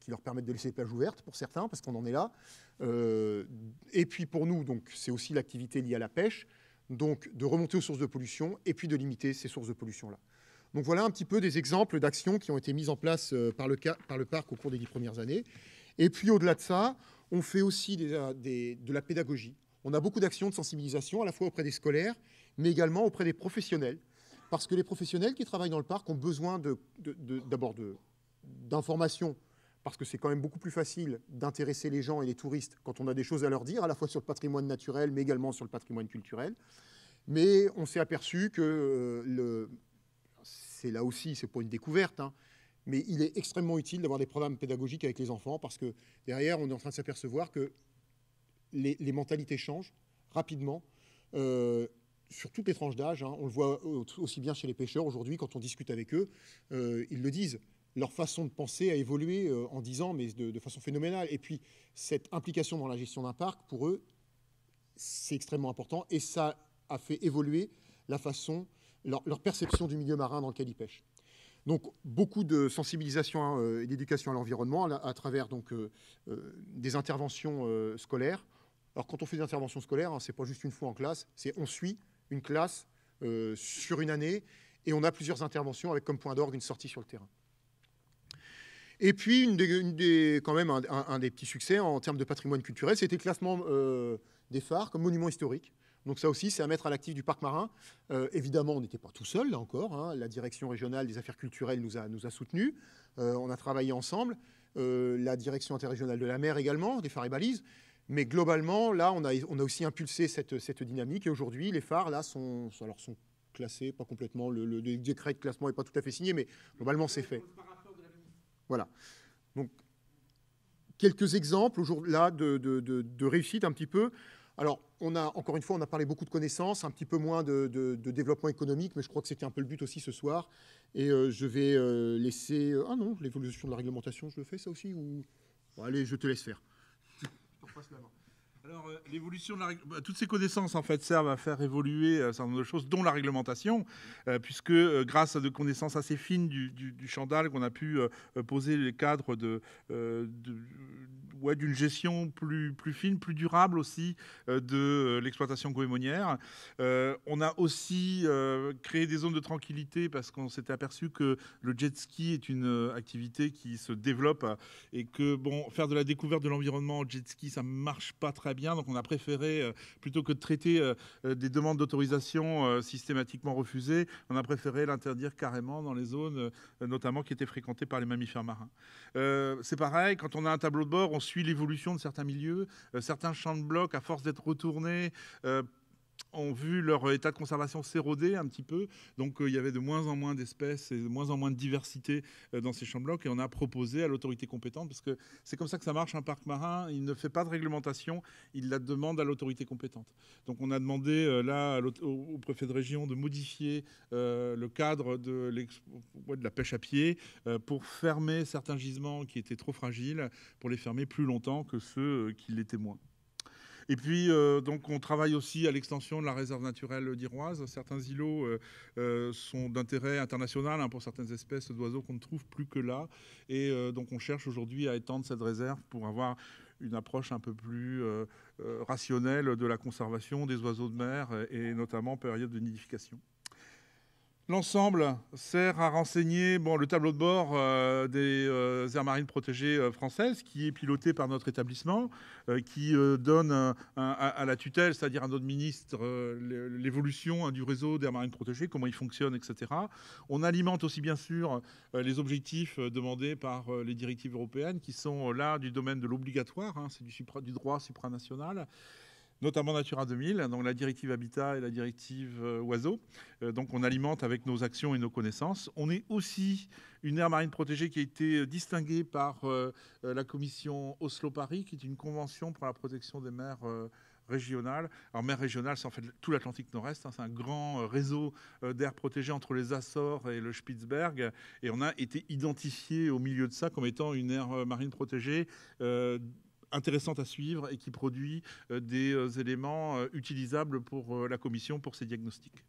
Speaker 1: qui leur permettent de laisser les plages ouvertes pour certains, parce qu'on en est là. et puis pour nous, donc c'est aussi l'activité liée à la pêche, donc de remonter aux sources de pollution et puis de limiter ces sources de pollution-là. Donc voilà un petit peu des exemples d'actions qui ont été mises en place euh, par le, parc au cours des dix premières années. Et puis au-delà de ça, on fait aussi euh, de la pédagogie. On a beaucoup d'actions de sensibilisation, à la fois auprès des scolaires, mais également auprès des professionnels. Parce que les professionnels qui travaillent dans le parc ont besoin d'abord de, d'informations parce que c'est quand même beaucoup plus facile d'intéresser les gens et les touristes quand on a des choses à leur dire, à la fois sur le patrimoine naturel, mais également sur le patrimoine culturel. Mais on s'est aperçu que euh, c'est là aussi, c'est pas une découverte, hein, mais il est extrêmement utile d'avoir des programmes pédagogiques avec les enfants parce que derrière, on est en train de s'apercevoir que les, mentalités changent rapidement. Euh, sur toutes les tranches d'âge, hein. on le voit aussi bien chez les pêcheurs aujourd'hui, quand on discute avec eux, euh, ils le disent leur façon de penser a évolué euh, en 10 ans, mais de, façon phénoménale. Et puis, cette implication dans la gestion d'un parc, pour eux, c'est extrêmement important et ça a fait évoluer la façon, leur, perception du milieu marin dans lequel ils pêchent. Donc beaucoup de sensibilisation hein, euh, et d'éducation à l'environnement à, travers donc, euh, des interventions scolaires. Alors quand on fait des interventions scolaires, ce hein, c'est pas juste une fois en classe, c'est on suit une classe sur une année et on a plusieurs interventions avec comme point d'orgue une sortie sur le terrain. Et puis, une des, quand même, un, des petits succès en termes de patrimoine culturel, c'était le classement euh, des phares comme monument historique. Donc ça aussi, c'est à mettre à l'actif du parc marin. Euh, évidemment, on n'était pas tout seul, là encore. Hein. La direction régionale des affaires culturelles nous a, nous a soutenus. Euh, on a travaillé ensemble. la direction interrégionale de la mer également, des phares et balises. Mais globalement, là, on a, on a aussi impulsé cette, cette dynamique. Et aujourd'hui, les phares, là, sont, alors, sont classés, pas complètement. Le, le décret de classement n'est pas tout à fait signé, mais globalement, c'est fait. Voilà. Donc, quelques exemples aujourd'hui là de, de, réussite un petit peu. Alors, on a, encore une fois, on a parlé beaucoup de connaissances, un petit peu moins de, développement économique, mais je crois que c'était un peu le but aussi ce soir. Et euh, je vais euh, laisser... Euh, ah non, l'évolution de la réglementation, je le fais ça aussi ou... allez, je te laisse faire. Je te repasse la main.
Speaker 2: Alors, euh, l'évolution de bah, toutes ces connaissances en fait servent à faire évoluer un euh, certain nombre de choses, dont la réglementation, euh, puisque grâce à de connaissances assez fines du, chandal, qu'on a pu poser les cadres de d'une gestion plus, plus fine, plus durable aussi euh, de euh, l'exploitation goémonière. Euh, on a aussi créé des zones de tranquillité parce qu'on s'était aperçu que le jet ski est une activité qui se développe et que bon, faire de la découverte de l'environnement en jet ski, ça marche pas très bien. Donc on a préféré, plutôt que de traiter des demandes d'autorisation systématiquement refusées, on a préféré l'interdire carrément dans les zones, notamment qui étaient fréquentées par les mammifères marins. C'est pareil, quand on a un tableau de bord, on suit l'évolution de certains milieux. Euh, certains champs de blocs, à force d'être retournés, euh, ont vu leur état de conservation s'éroder un petit peu. Donc euh, il y avait de moins en moins d'espèces et de moins en moins de diversité euh, dans ces champs blocs. Et on a proposé à l'autorité compétente, parce que c'est comme ça que ça marche un parc marin, il ne fait pas de réglementation, il la demande à l'autorité compétente. Donc on a demandé euh, là au préfet de région de modifier le cadre de, de, la pêche à pied pour fermer certains gisements qui étaient trop fragiles, pour les fermer plus longtemps que ceux qui l'étaient moins. Et puis, euh, on travaille aussi à l'extension de la réserve naturelle d'Iroise. Certains îlots euh, euh, sont d'intérêt international hein, pour certaines espèces d'oiseaux qu'on ne trouve plus que là. Et donc, on cherche aujourd'hui à étendre cette réserve pour avoir une approche un peu plus rationnelle de la conservation des oiseaux de mer et notamment période de nidification. L'ensemble sert à renseigner bon, le tableau de bord euh, des euh, aires marines protégées euh, françaises, qui est piloté par notre établissement, qui donne à la tutelle, c'est-à-dire à notre ministre, l'évolution hein, du réseau des marines protégées, comment il fonctionne, etc. On alimente aussi, bien sûr, les objectifs demandés par les directives européennes, qui sont là du domaine de l'obligatoire, hein, c'est du, droit supranational notamment Natura 2000, donc la directive Habitat et la directive euh, Oiseaux. Euh, donc on alimente avec nos actions et nos connaissances. On est aussi une aire marine protégée qui a été euh, distinguée par la commission Oslo-Paris, qui est une convention pour la protection des mers régionales. Alors, mer régionale, c'est en fait tout l'Atlantique Nord-Est. Hein. c'est un grand réseau d'aires protégées entre les Açores et le Spitzberg. Et on a été identifié au milieu de ça comme étant une aire marine protégée intéressante à suivre et qui produit euh, des euh, éléments euh, utilisables pour la Commission pour ses diagnostics.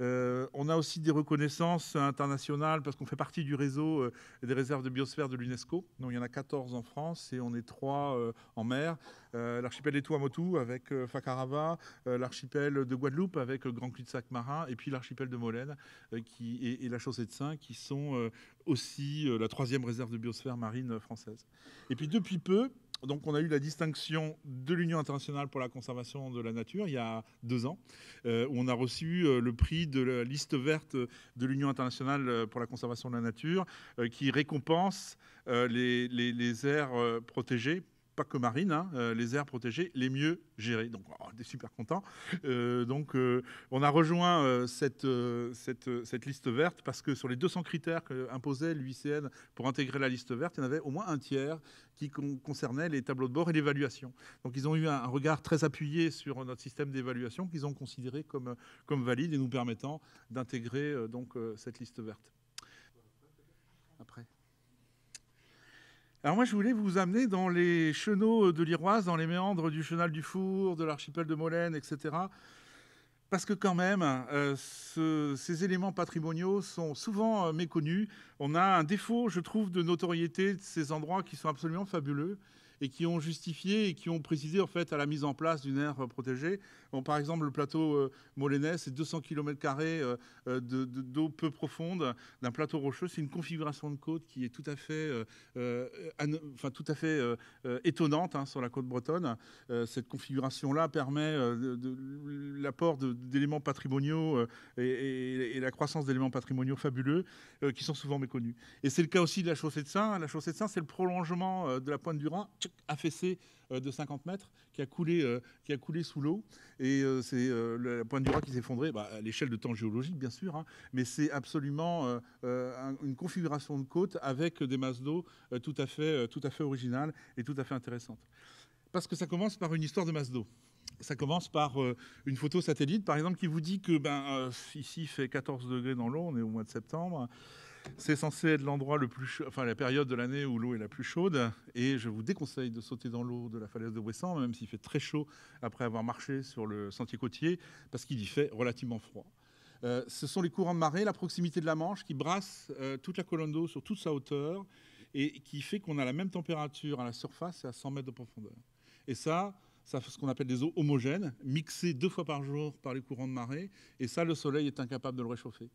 Speaker 2: on a aussi des reconnaissances internationales parce qu'on fait partie du réseau des réserves de biosphère de l'UNESCO. il y en a 14 en France et on est 3 en mer. l'archipel des Tuamotu avec Fakarava, l'archipel de Guadeloupe avec Grand Cul-de-Sac marin et puis l'archipel de Molène qui, et, la chaussée de Saint qui sont aussi la troisième réserve de biosphère marine française. Et puis depuis peu, donc on a eu la distinction de l'Union internationale pour la conservation de la nature il y a deux ans, euh, où on a reçu euh, le prix de la liste verte de l'Union internationale euh, pour la conservation de la nature, qui récompense les, les aires protégées pas que marine, hein, euh, les aires protégées les mieux gérées. Donc, oh, on est super contents. Euh, donc, euh, on a rejoint cette, cette, liste verte parce que sur les 200 critères qu'imposait l'UICN pour intégrer la liste verte, il y en avait au moins un tiers qui concernait les tableaux de bord et l'évaluation. Donc, ils ont eu un, regard très appuyé sur notre système d'évaluation qu'ils ont considéré comme, comme valide et nous permettant d'intégrer donc cette liste verte. Après. Alors moi, je voulais vous amener dans les chenaux de l'Iroise, dans les méandres du Chenal du Four, de l'archipel de Molène, etc. Parce que quand même, euh, ces éléments patrimoniaux sont souvent euh, méconnus. On a un défaut, je trouve, de notoriété de ces endroits qui sont absolument fabuleux et qui ont justifié et qui ont précisé en fait à la mise en place d'une aire protégée. par exemple, le plateau euh, c'est 200 km euh, euh d'eau de, peu profonde d'un plateau rocheux. C'est une configuration de côte qui est tout à fait, euh, euh, enfin, tout à fait étonnante hein, sur la côte bretonne. cette configuration-là permet de, l'apport d'éléments patrimoniaux et, et, la croissance d'éléments patrimoniaux fabuleux qui sont souvent méconnus. Et c'est le cas aussi de la chaussée de Saint. La chaussée de Saint, c'est le prolongement de la pointe du Rhin affaissé euh, de 50 mètres qui a coulé, euh, qui a coulé sous l'eau. Et euh, c'est la pointe du roi qui s'est effondrée, bah, à l'échelle de temps géologique, bien sûr, hein. mais c'est absolument une configuration de côte avec des masses d'eau tout, à fait, tout à fait originales et tout à fait intéressantes. Parce que ça commence par une histoire de masse d'eau. Ça commence par une photo satellite, par exemple, qui vous dit que ben, ici, il fait 14 degrés dans l'eau, on est au mois de septembre. C'est censé être l'endroit le plus enfin la période de l'année où l'eau est la plus chaude. Et je vous déconseille de sauter dans l'eau de la falaise de Bouessant, même s'il fait très chaud après avoir marché sur le sentier côtier, parce qu'il y fait relativement froid. Euh, ce sont les courants de marée, la proximité de la Manche qui brasse euh, toute la colonne d'eau sur toute sa hauteur et qui fait qu'on a la même température à la surface et à 100 mètres de profondeur. Et ça, ça fait ce qu'on appelle des eaux homogènes, mixées deux fois par jour par les courants de marée. Et ça, le soleil est incapable de le réchauffer.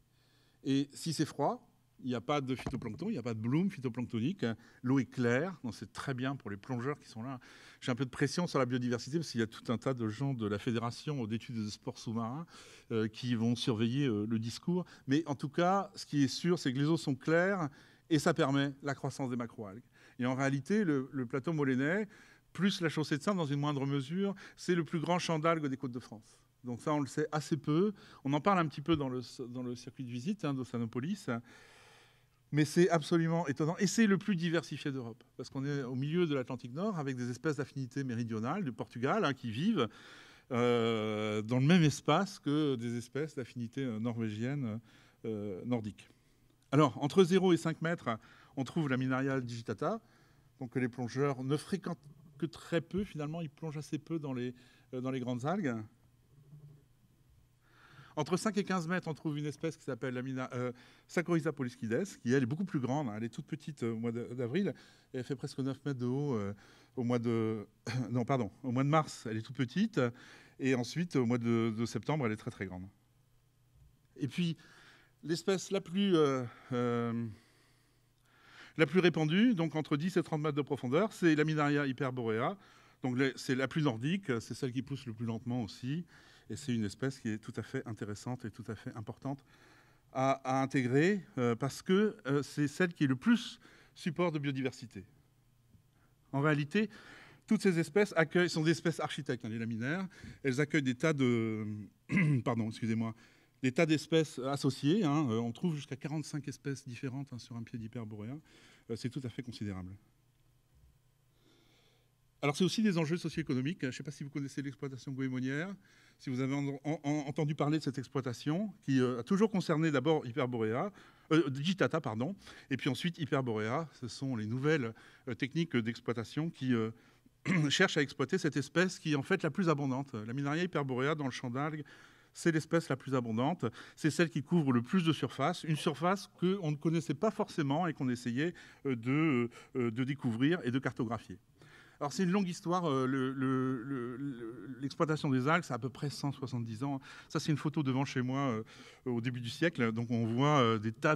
Speaker 2: Et si c'est froid, il n'y a pas de phytoplancton, il n'y a pas de bloom phytoplanctonique. L'eau est claire, donc c'est très bien pour les plongeurs qui sont là. J'ai un peu de pression sur la biodiversité parce qu'il y a tout un tas de gens de la Fédération d'études de sports sous-marins euh, qui vont surveiller euh, le discours. Mais en tout cas, ce qui est sûr, c'est que les eaux sont claires et ça permet la croissance des macroalgues. Et en réalité, le, plateau molénais, plus la chaussée de Saint, dans une moindre mesure, c'est le plus grand champ d'algues des côtes de France. Donc ça, on le sait assez peu. On en parle un petit peu dans le, dans le circuit de visite hein, mais c'est absolument étonnant. Et c'est le plus diversifié d'Europe, parce qu'on est au milieu de l'Atlantique Nord avec des espèces d'affinités méridionales du Portugal hein, qui vivent euh, dans le même espace que des espèces d'affinités euh, norvégiennes euh, nordiques. Alors, entre 0 et 5 mètres, on trouve la minariale digitata, donc que les plongeurs ne fréquentent que très peu finalement, ils plongent assez peu dans les, euh, dans les grandes algues. Entre 5 et 15 mètres, on trouve une espèce qui s'appelle Lamina euh, Saccharisa qui elle est beaucoup plus grande. Hein. elle est toute petite euh, au mois d'avril. Elle fait presque 9 mètres de haut euh, au mois de [coughs] non pardon au mois de mars. Elle est toute petite et ensuite au mois de, septembre, elle est très très grande. Et puis l'espèce la plus euh, la plus répandue, donc entre 10 et 30 mètres de profondeur, c'est Laminaria hyperborea. Donc c'est la plus nordique, c'est celle qui pousse le plus lentement aussi. Et c'est une espèce qui est tout à fait intéressante et tout à fait importante à, intégrer euh, parce que euh, c'est celle qui est le plus support de biodiversité. En réalité, toutes ces espèces accueillent, sont des espèces architectes, hein, les laminaires. Elles accueillent des tas de, [coughs] pardon, excusez-moi, des tas d'espèces associées. Hein. Euh, on trouve jusqu'à 45 espèces différentes hein, sur un pied d'hyperboréen. c'est tout à fait considérable. Alors c'est aussi des enjeux socio-économiques. Je ne sais pas si vous connaissez l'exploitation goémonière, si vous avez entendu parler de cette exploitation qui euh, a toujours concerné d'abord Hyperborea, euh, pardon, et puis ensuite Hyperborea. Ce sont les nouvelles euh, techniques d'exploitation qui [clears throat] cherchent à exploiter cette espèce qui est en fait la plus abondante. La minaria Hyperborea dans le champ d'algues c'est l'espèce la plus abondante, c'est celle qui couvre le plus de surface, une surface qu'on ne connaissait pas forcément et qu'on essayait de, de découvrir et de cartographier. Alors c'est une longue histoire, euh, l'exploitation des algues, c'est à peu près 170 ans. Ça c'est une photo devant chez moi euh, au début du siècle, donc on voit euh, des tas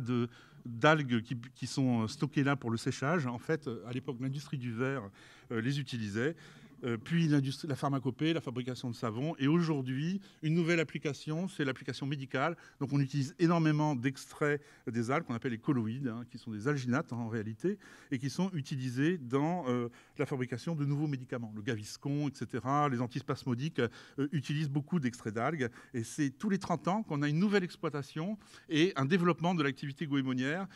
Speaker 2: d'algues qui, qui, sont stockées là pour le séchage. En fait, à l'époque, l'industrie du verre les utilisait. Euh, puis la pharmacopée, la fabrication de savon, et aujourd'hui, une nouvelle application, c'est l'application médicale. Donc on utilise énormément d'extraits des algues qu'on appelle les colloïdes, hein, qui sont des alginates hein, en réalité, et qui sont utilisés dans euh, la fabrication de nouveaux médicaments. Le gaviscon, etc., les antispasmodiques euh, utilisent beaucoup d'extraits d'algues, et c'est tous les 30 ans qu'on a une nouvelle exploitation et un développement de l'activité goémonière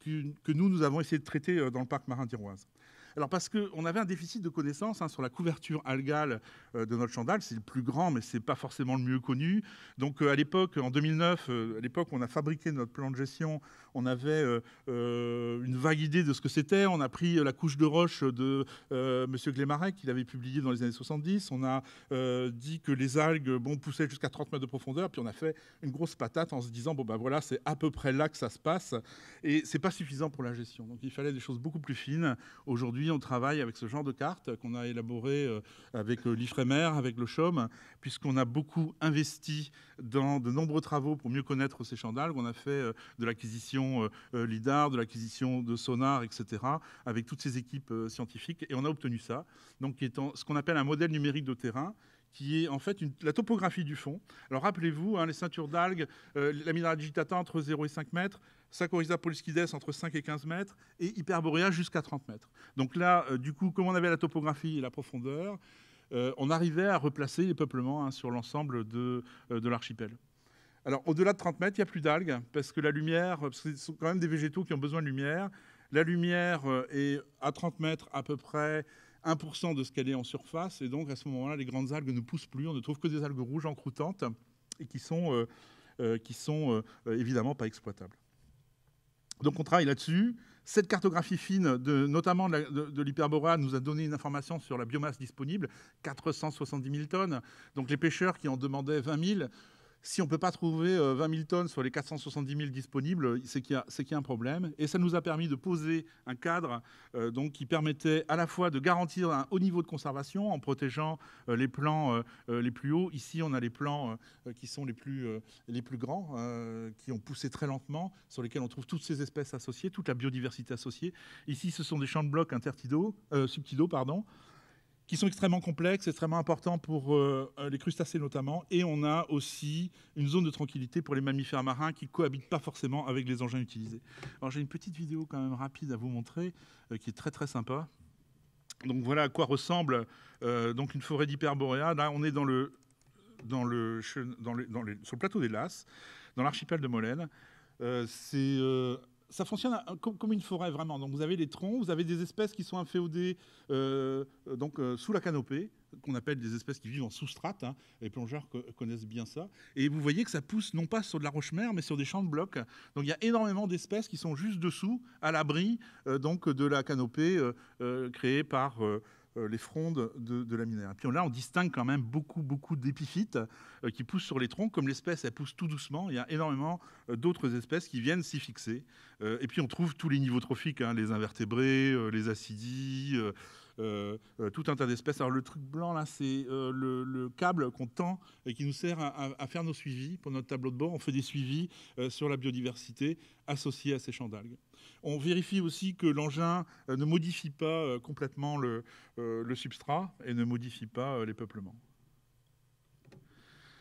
Speaker 2: que nous, nous avons essayé de traiter dans le parc marin d'Iroise. Alors parce qu'on avait un déficit de connaissances hein, sur la couverture algale euh, de notre chandal, c'est le plus grand, mais c'est pas forcément le mieux connu. Donc euh, à l'époque, en 2009, euh, à l'époque où on a fabriqué notre plan de gestion, on avait une vague idée de ce que c'était. On a pris la couche de roche de Monsieur M. qui qu'il avait publié dans les années 70. On a dit que les algues bon, poussaient jusqu'à 30 mètres de profondeur, puis on a fait une grosse patate en se disant, bon ben voilà, c'est à peu près là que ça se passe. Et c'est pas suffisant pour la gestion. Donc il fallait des choses beaucoup plus fines. Aujourd'hui, on travaille avec ce genre de carte qu'on a élaboré euh, avec euh, l'IFREMER, avec le CHOM, puisqu'on a beaucoup investi dans de nombreux travaux pour mieux connaître ces chandales. On a fait euh, de l'acquisition LIDAR, de l'acquisition de sonar, etc., avec toutes ces équipes scientifiques. Et on a obtenu ça, donc ce qu'on appelle un modèle numérique de terrain qui est en fait la topographie du fond. Alors rappelez-vous, hein, les ceintures d'algues, euh, la minéral digitata entre 0 et 5 mètres, Sacoriza polyschides entre 5 et 15 mètres, et Hyperborea jusqu'à 30 mètres. Donc là, euh, du coup, comme on avait la topographie et la profondeur, euh, on arrivait à replacer les peuplements hein, sur l'ensemble de, l'archipel. Alors au-delà de 30 mètres, il n'y a plus d'algues, parce que la lumière, parce ce sont quand même des végétaux qui ont besoin de lumière. La lumière est à 30 mètres à peu près 1% de ce qu'elle est en surface. Et donc, à ce moment-là, les grandes algues ne poussent plus. On ne trouve que des algues rouges encroutantes et qui sont, euh, euh, qui sont euh, évidemment pas exploitables. Donc, on travaille là-dessus. Cette cartographie fine, de, notamment de, l'hyperbora, nous a donné une information sur la biomasse disponible, 470 000 tonnes. Donc, les pêcheurs qui en demandaient 20 000 si on ne peut pas trouver 20 euh, 000 tonnes sur les 470 000 disponibles, c'est qu'il y, a un problème. Et ça nous a permis de poser un cadre euh, qui permettait à la fois de garantir un haut niveau de conservation en protégeant euh, les plans les plus hauts. Ici, on a les plans qui sont les plus, les plus grands, qui ont poussé très lentement, sur lesquels on trouve toutes ces espèces associées, toute la biodiversité associée. Ici, ce sont des champs de blocs intertidaux, subtidaux, pardon qui sont extrêmement complexes, extrêmement importants pour euh, les crustacés notamment. Et on a aussi une zone de tranquillité pour les mammifères marins qui ne cohabitent pas forcément avec les engins utilisés. Alors j'ai une petite vidéo quand même rapide à vous montrer euh, qui est très très sympa. Donc voilà à quoi ressemble euh, donc une forêt d'hyperboréa. Là on est dans le, dans le, dans sur le plateau des Lasses, dans l'archipel de Molène. c'est ça fonctionne euh, comme, une forêt vraiment. Donc vous avez les troncs, vous avez des espèces qui sont inféodées euh, donc, euh, sous la canopée, qu'on appelle des espèces qui vivent en sous-strate. Hein. Les plongeurs connaissent bien ça. Et vous voyez que ça pousse non pas sur de la roche-mère, mais sur des champs de blocs. Donc il y a énormément d'espèces qui sont juste dessous, à l'abri donc de la canopée créée par euh, les frondes de, la minère. puis là, on distingue quand même beaucoup, beaucoup d'épiphytes euh, qui poussent sur les troncs. Comme l'espèce, elle pousse tout doucement. Il y a énormément euh, d'autres espèces qui viennent s'y fixer. et puis, on trouve tous les niveaux trophiques, hein, les invertébrés, les acidies. Euh, euh, tout un tas d'espèces. Alors le truc blanc là, c'est euh, le, câble qu'on tend et qui nous sert à, faire nos suivis pour notre tableau de bord. On fait des suivis sur la biodiversité associée à ces champs d'algues. On vérifie aussi que l'engin ne modifie pas complètement le substrat et ne modifie pas les peuplements.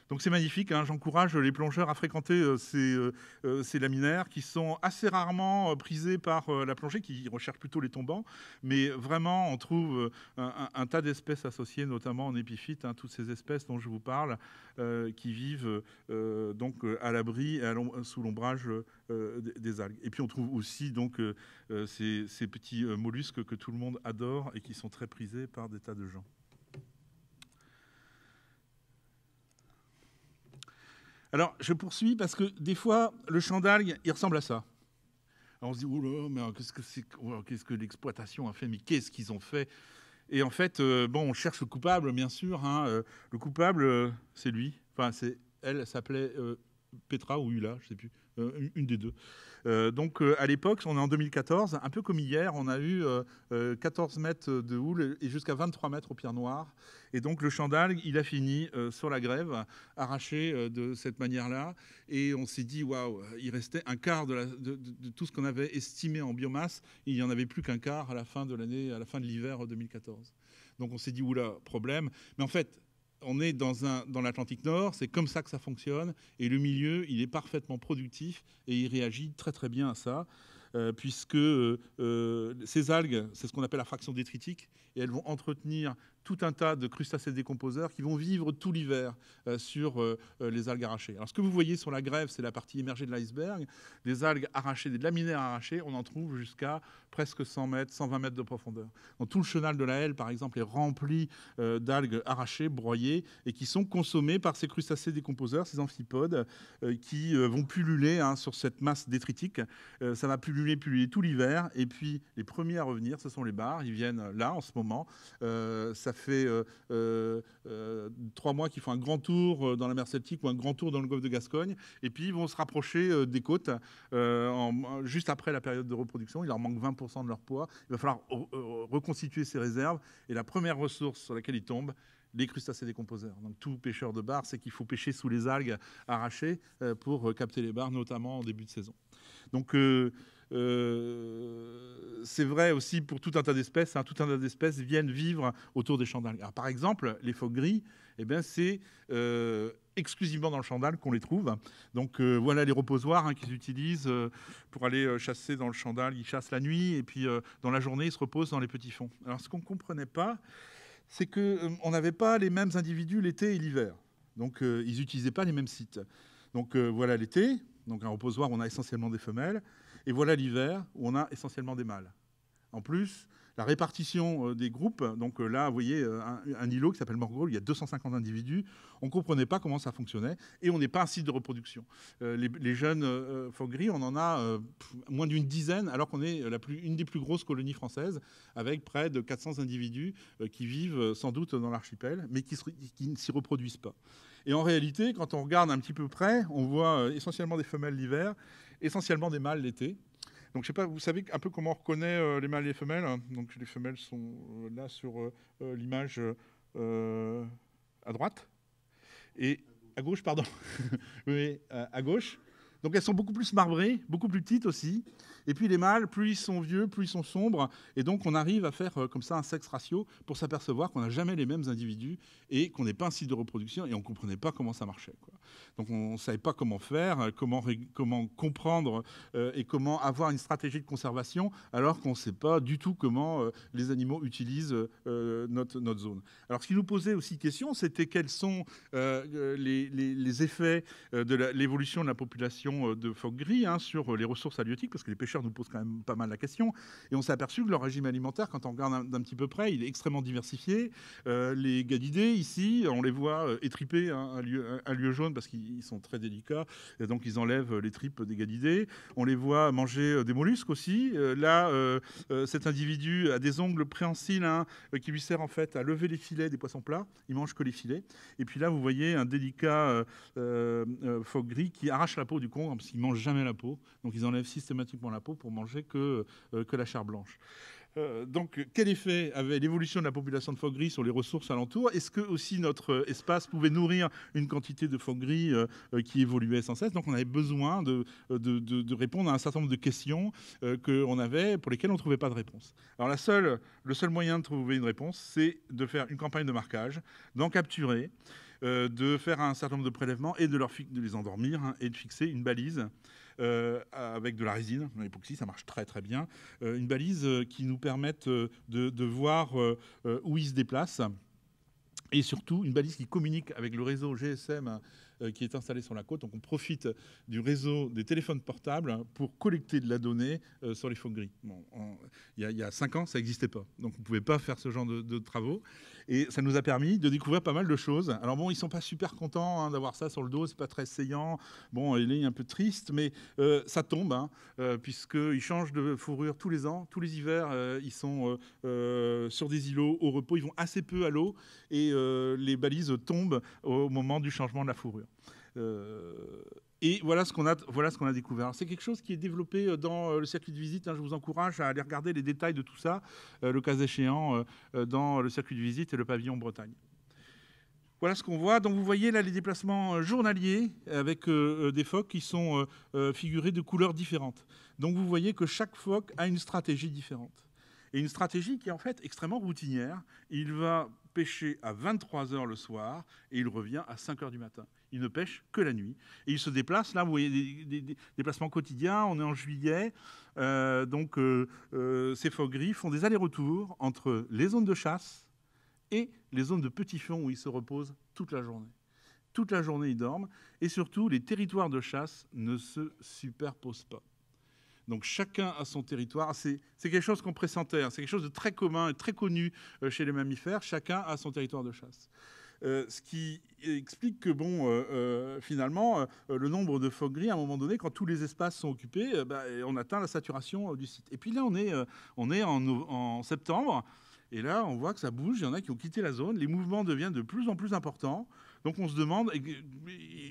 Speaker 2: Donc c'est magnifique, hein. j'encourage les plongeurs à fréquenter euh, euh, euh, ces, laminaires qui sont assez rarement prisés par la plongée, qui recherche plutôt les tombants, mais vraiment on trouve un, tas d'espèces associées, notamment en épiphyte, hein, toutes ces espèces dont je vous parle, qui vivent donc à l'abri et sous l'ombrage des algues. Et puis on trouve aussi donc ces, petits mollusques que tout le monde adore et qui sont très prisés par des tas de gens. Alors, je poursuis parce que des fois, le chandail, il ressemble à ça. Alors on se dit, oh là mais qu'est-ce que, c'est, oh, quest que l'exploitation a fait Mais qu'est-ce qu'ils ont fait Et en fait, euh, bon, on cherche le coupable, bien sûr. Hein, euh, le coupable, euh, c'est lui. Enfin, c'est elle, s'appelait Petra ou Hula, je ne sais plus. Euh, une des deux. Euh, donc euh, à l'époque, on est en 2014, un peu comme hier, on a eu 14 mètres de houle et jusqu'à 23 mètres au pierres noir Et donc le chandal, il a fini sur la grève, arraché de cette manière-là. Et on s'est dit, waouh, il restait un quart de, tout ce qu'on avait estimé en biomasse. Il n'y en avait plus qu'un quart à la fin de l'année, à la fin de l'hiver 2014. Donc on s'est dit, oula, problème. Mais en fait, on est dans, dans l'Atlantique Nord, c'est comme ça que ça fonctionne, et le milieu, il est parfaitement productif et il réagit très très bien à ça. Euh, puisque euh, euh, ces algues, c'est ce qu'on appelle la fraction détritique, et elles vont entretenir tout un tas de crustacés décomposeurs qui vont vivre tout l'hiver euh, sur euh, euh, les algues arrachées. Alors ce que vous voyez sur la grève, c'est la partie émergée de l'iceberg. Des algues arrachées, des laminaires arrachées on en trouve jusqu'à presque 100 mètres, 120 mètres de profondeur. Donc tout le chenal de la Helle, par exemple, est rempli d'algues arrachées, broyées, et qui sont consommées par ces crustacés décomposeurs, ces amphipodes, qui vont pulluler hein, sur cette masse détritique. ça va pulluler, pulluler tout l'hiver. Et puis les premiers à revenir, ce sont les bars. Ils viennent là en ce moment ça fait euh, euh, euh, trois mois qu'ils font un grand tour dans la mer Celtique ou un grand tour dans le golfe de Gascogne. Et puis, ils vont se rapprocher des côtes juste après la période de reproduction. Il leur manque 20% de leur poids. Il va falloir reconstituer ces réserves. Et la première ressource sur laquelle ils tombent, les crustacés décomposeurs. Donc tout pêcheur de bar, c'est qu'il faut pêcher sous les algues arrachées pour capter les barres, notamment en début de saison. Donc euh, euh, c'est vrai aussi pour tout un tas d'espèces. Hein. tout un tas d'espèces viennent vivre autour des chandales. par exemple, les phoques gris, eh bien, c'est euh, exclusivement dans le chandal qu'on les trouve. Donc voilà les reposoirs hein, qu'ils utilisent pour aller chasser dans le chandal. Ils chassent la nuit et puis dans la journée, ils se reposent dans les petits fonds. Alors ce qu'on ne comprenait pas, c'est qu'on n'avait pas les mêmes individus l'été et l'hiver. Donc ils n'utilisaient pas les mêmes sites. Donc voilà l'été, donc un reposoir, on a essentiellement des femelles. Et voilà l'hiver, où on a essentiellement des mâles. En plus, la répartition euh, des groupes, donc euh, là, vous voyez, euh, un, îlot qui s'appelle Morgol, il y a 250 individus, on ne comprenait pas comment ça fonctionnait, et on n'est pas un site de reproduction. les, jeunes euh, gris, on en a moins d'une dizaine, alors qu'on est une des plus grosses colonies françaises, avec près de 400 individus qui vivent sans doute dans l'archipel, mais qui ne s'y reproduisent pas. Et en réalité, quand on regarde un petit peu près, on voit euh, essentiellement des femelles l'hiver, essentiellement des mâles l'été. Donc, je sais pas, vous savez un peu comment on reconnaît euh, les mâles et les femelles. Hein Donc, les femelles sont euh, là sur l'image à droite. Et à gauche, pardon. [laughs] oui, à gauche. Donc elles sont beaucoup plus marbrées, beaucoup plus petites aussi. Et puis les mâles, plus ils sont vieux, plus ils sont sombres. Et donc on arrive à faire euh, comme ça un sexe ratio pour s'apercevoir qu'on n'a jamais les mêmes individus et qu'on n'est pas un site de reproduction et on ne comprenait pas comment ça marchait. Donc on ne savait pas comment faire, euh, comment, comprendre euh, et comment avoir une stratégie de conservation alors qu'on ne sait pas du tout comment les animaux utilisent notre, zone. Alors ce qui nous posait aussi question, c'était quels sont les, effets de l'évolution de la population euh, de phoque gris hein, sur euh, les ressources halieutiques, parce que les pêcheurs nous posent quand même pas mal la question. Et on s'est aperçu que leur régime alimentaire, quand on regarde d'un petit peu près, il est extrêmement diversifié. Euh, les gadidés, ici, on les voit étriper hein, un, lieu, un, lieu, jaune, parce qu'ils sont très délicats. Et donc, ils enlèvent les tripes des gadidés. On les voit manger des mollusques aussi. là, cet individu a des ongles préhensiles hein, qui lui servent en fait à lever les filets des poissons plats. Il mange que les filets. Et puis là, vous voyez un délicat phoque gris qui arrache la peau du Hein, parce qu'ils mangent jamais la peau. Donc ils enlèvent systématiquement la peau pour manger que, euh, que la chair blanche. Euh, donc, quel effet avait l'évolution de la population de phoques gris sur les ressources alentours Est-ce que aussi notre euh, espace pouvait nourrir une quantité de phoques gris qui évoluait sans cesse Donc, on avait besoin de, de, répondre à un certain nombre de questions avait, pour lesquelles on ne trouvait pas de réponse. Alors, la seule, le seul moyen de trouver une réponse, c'est de faire une campagne de marquage, d'en capturer euh, de faire un certain nombre de prélèvements et de, les endormir hein, et de fixer une balise euh, avec de la résine, ça marche très très bien. Euh, une balise qui nous permette de, de, voir où ils se déplacent. Et surtout, une balise qui communique avec le réseau GSM euh, qui est installé sur la côte. Donc on profite du réseau des téléphones portables hein, pour collecter de la donnée euh, sur les faux gris. il, y a, 5 cinq ans, ça n'existait pas. Donc on ne pouvait pas faire ce genre de, travaux. Et ça nous a permis de découvrir pas mal de choses. Alors bon, ils ne sont pas super contents hein, d'avoir ça sur le dos, ce n'est pas très saillant. Bon, il est un peu triste, mais euh, ça tombe, hein, puisqu'ils changent de fourrure tous les ans. Tous les hivers, ils sont sur des îlots au repos. Ils vont assez peu à l'eau et les balises tombent au moment du changement de la fourrure. Euh, et voilà ce qu'on a, voilà ce qu'on a découvert. C'est quelque chose qui est développé euh, dans euh, le circuit de visite. Hein, je vous encourage à aller regarder les détails de tout ça, le cas échéant, dans le circuit de visite et le pavillon Bretagne. Voilà ce qu'on voit. Donc vous voyez là les déplacements journaliers avec des phoques qui sont figurés de couleurs différentes. Donc vous voyez que chaque phoque a une stratégie différente. Et une stratégie qui est en fait extrêmement routinière. Il va pêcher à 23h le soir et il revient à 5h du matin. Ils ne pêchent que la nuit. Et ils se déplacent, là, vous voyez, des, déplacements quotidiens. On est en juillet. Euh, donc, euh, euh, ces phoques gris font des allers-retours entre les zones de chasse et les zones de petits fonds où ils se reposent toute la journée. Toute la journée, ils dorment. Et surtout, les territoires de chasse ne se superposent pas. Donc chacun a son territoire. C'est quelque chose qu'on pressentait, hein. c'est quelque chose de très commun et très connu chez les mammifères. Chacun a son territoire de chasse. Euh, ce qui explique que, bon, euh, euh, finalement, le nombre de phoques gris, à un moment donné, quand tous les espaces sont occupés, bah, on atteint la saturation du site. Et puis là, on est, on est en, septembre. Et là, on voit que ça bouge, il y en a qui ont quitté la zone, les mouvements deviennent de plus en plus importants. Donc on se demande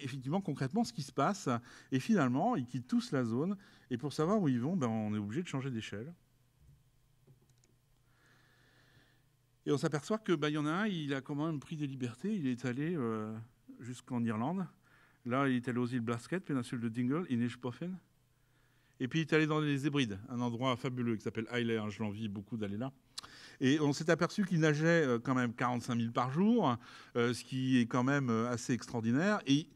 Speaker 2: effectivement concrètement ce qui se passe. Et finalement, ils quittent tous la zone. Et pour savoir où ils vont, ben, on est obligé de changer d'échelle. Et on s'aperçoit que bah, y en a un, il a quand même pris des libertés. Il est allé euh, jusqu'en Irlande. Là, il est allé aux îles Blasket, péninsule de Dingle, Inishpoffin. Et puis, il est allé dans les Hébrides, un endroit fabuleux qui s'appelle Highler. Hein, je l'envie beaucoup d'aller là. Et on s'est aperçu qu'il nageait euh, quand même 45 000 par jour, euh, ce qui est quand même assez extraordinaire. Et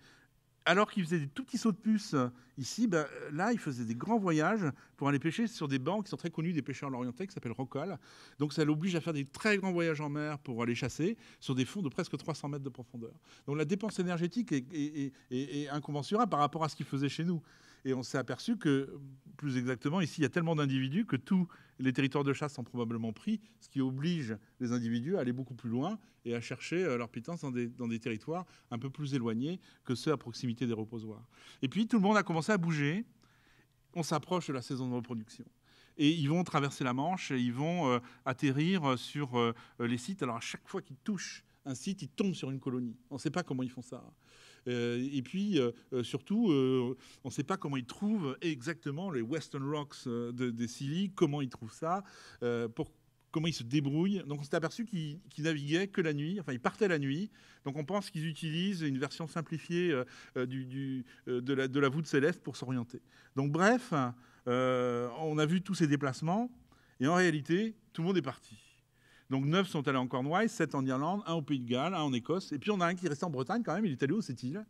Speaker 2: alors qu'il faisait des tout petits sauts de puce euh, ici, ben, euh, là, il faisait des grands voyages pour aller pêcher sur des bancs qui sont très connus des pêcheurs l'Orienté, qui s'appellent Rocal. Donc ça l'oblige à faire des très grands voyages en mer pour aller chasser sur des fonds de presque 300 mètres de profondeur. Donc la dépense énergétique est, est, par rapport à ce qu'il faisait chez nous. Et on s'est aperçu que, plus exactement, ici, il y a tellement d'individus que tous les territoires de chasse sont probablement pris, ce qui oblige les individus à aller beaucoup plus loin et à chercher euh, leur pitance dans des, territoires un peu plus éloignés que ceux à proximité des reposoirs. Et puis, tout le monde a commencé à bouger. On s'approche de la saison de reproduction et ils vont traverser la Manche et ils vont euh, atterrir euh, sur les sites. Alors à chaque fois qu'ils touchent un site, ils tombent sur une colonie. On ne sait pas comment ils font ça. Euh, et puis, euh, euh, surtout, on ne sait pas comment ils trouvent exactement les Western Rocks des Silly, comment ils trouvent ça, comment ils se débrouillent. Donc on s'est aperçu qu'ils naviguaient que la nuit, enfin ils partaient la nuit. Donc on pense qu'ils utilisent une version simplifiée du, de, la, de, la, voûte céleste pour s'orienter. Donc bref, on a vu tous ces déplacements et en réalité, tout le monde est parti. Donc 9 sont allés en Cornouailles, 7 en Irlande, 1 au Pays de Galles, 1 en Écosse. Et puis on a un qui est en Bretagne quand même, il est allé où, cette île.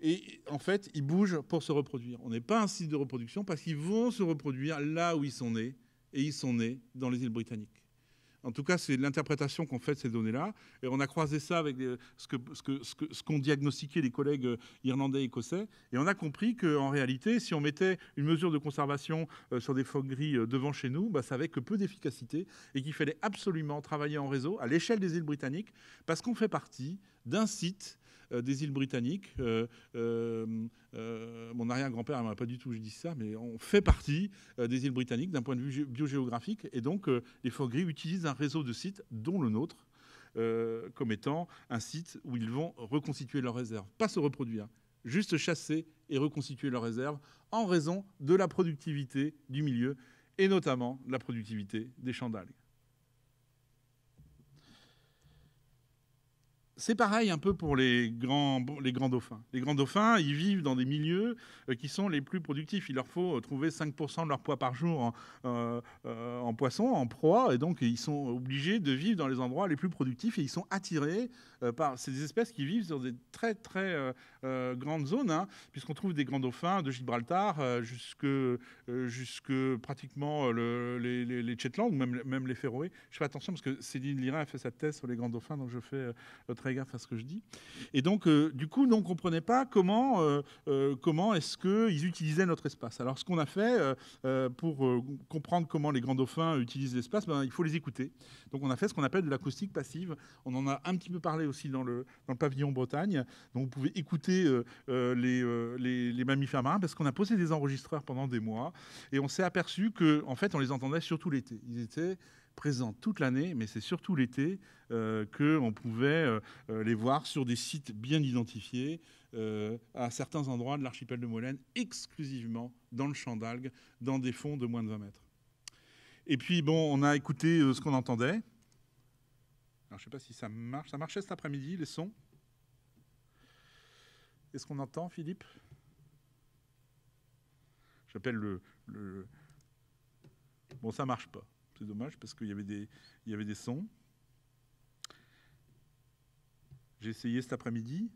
Speaker 2: Et en fait, ils bougent pour se reproduire. On n'est pas un site de reproduction parce qu'ils vont se reproduire là où ils sont nés. Et ils sont nés dans les îles britanniques. En tout cas, c'est l'interprétation qu'on fait de ces données-là. Et on a croisé ça avec ce qu'ont ce diagnostiqué les collègues euh, irlandais et écossais. Et on a compris qu'en réalité, si on mettait une mesure de conservation euh, sur des phoques gris euh, devant chez nous, bah, ça avait que peu d'efficacité et qu'il fallait absolument travailler en réseau à l'échelle des îles britanniques parce qu'on fait partie d'un site euh, des îles britanniques. Euh, euh, mon arrière-grand-père m'a pas du tout dit ça, mais on fait partie des îles britanniques d'un point de vue biogéographique. Et donc, les fort gris utilisent un réseau de sites, dont le nôtre, comme étant un site où ils vont reconstituer leurs réserves. Pas se reproduire, juste chasser et reconstituer leurs réserves en raison de la productivité du milieu et notamment la productivité des champs c'est pareil un peu pour les grands, les grands dauphins. Les grands dauphins, ils vivent dans des milieux euh, qui sont les plus productifs. Il leur faut euh, trouver 5% de leur poids par jour en, euh, en, poisson, en proie, et donc ils sont obligés de vivre dans les endroits les plus productifs et ils sont attirés par ces espèces qui vivent dans des très très grandes zones, hein. puisqu'on trouve des grands dauphins de Gibraltar jusque, jusque pratiquement les, les, ou même, même les Féroé. Je fais attention parce que Céline Lirin a fait sa thèse sur les grands dauphins, donc je fais euh, très à ce que je dis. Et donc, euh, du coup, nous, on ne comprenait pas comment, euh, euh, comment est-ce qu'ils utilisaient notre espace. Alors, ce qu'on a fait pour comprendre comment les grands dauphins utilisent l'espace, ben, il faut les écouter. Donc, on a fait ce qu'on appelle de l'acoustique passive. On en a un petit peu parlé aussi dans le, dans le pavillon Bretagne. Donc, vous pouvez écouter les, les, mammifères marins parce qu'on a posé des enregistreurs pendant des mois et on s'est aperçu qu'en en fait, on les entendait surtout l'été. Ils étaient présent toute l'année, mais c'est surtout l'été euh, qu'on pouvait euh, euh, les voir sur des sites bien identifiés à certains endroits de l'archipel de Molène, exclusivement dans le champ d'algues, dans des fonds de moins de 20 mètres. Et puis, bon, on a écouté ce qu'on entendait. Alors, je ne sais pas si ça marche. Ça marchait cet après-midi, les sons Est-ce qu'on entend, Philippe J'appelle le, le... Bon, ça marche pas. C'est dommage parce qu'il y, avait des, y avait des sons. J'ai essayé cet après-midi.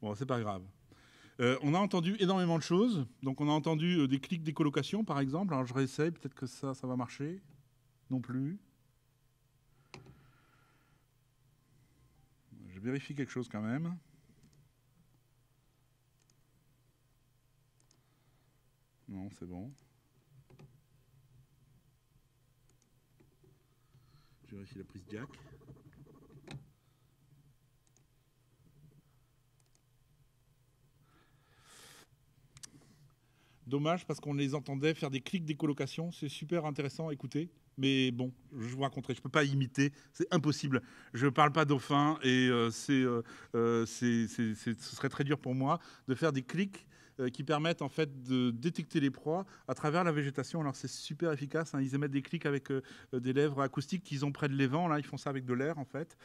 Speaker 2: Bon, c'est pas grave. Euh, on a entendu énormément de choses. Donc, on a entendu euh, des clics des colocations, par exemple. Alors, je réessaye, peut-être que ça, ça va marcher. Non plus. Je vérifie quelque chose quand même. c'est bon. Je vérifie la prise jack. Dommage parce qu'on les entendait faire des clics des colocations, c'est super intéressant à écouter. Mais bon, je vous raconterai, je ne peux pas imiter, c'est impossible. Je ne parle pas dauphin et euh, euh, euh, c'est, ce serait très dur pour moi de faire des clics euh, qui permettent en fait de détecter les proies à travers la végétation. Alors c'est super efficace. Hein. Ils émettent des clics avec euh, euh, des lèvres acoustiques qu'ils ont près de l'évent. Là, ils font ça avec de l'air en fait.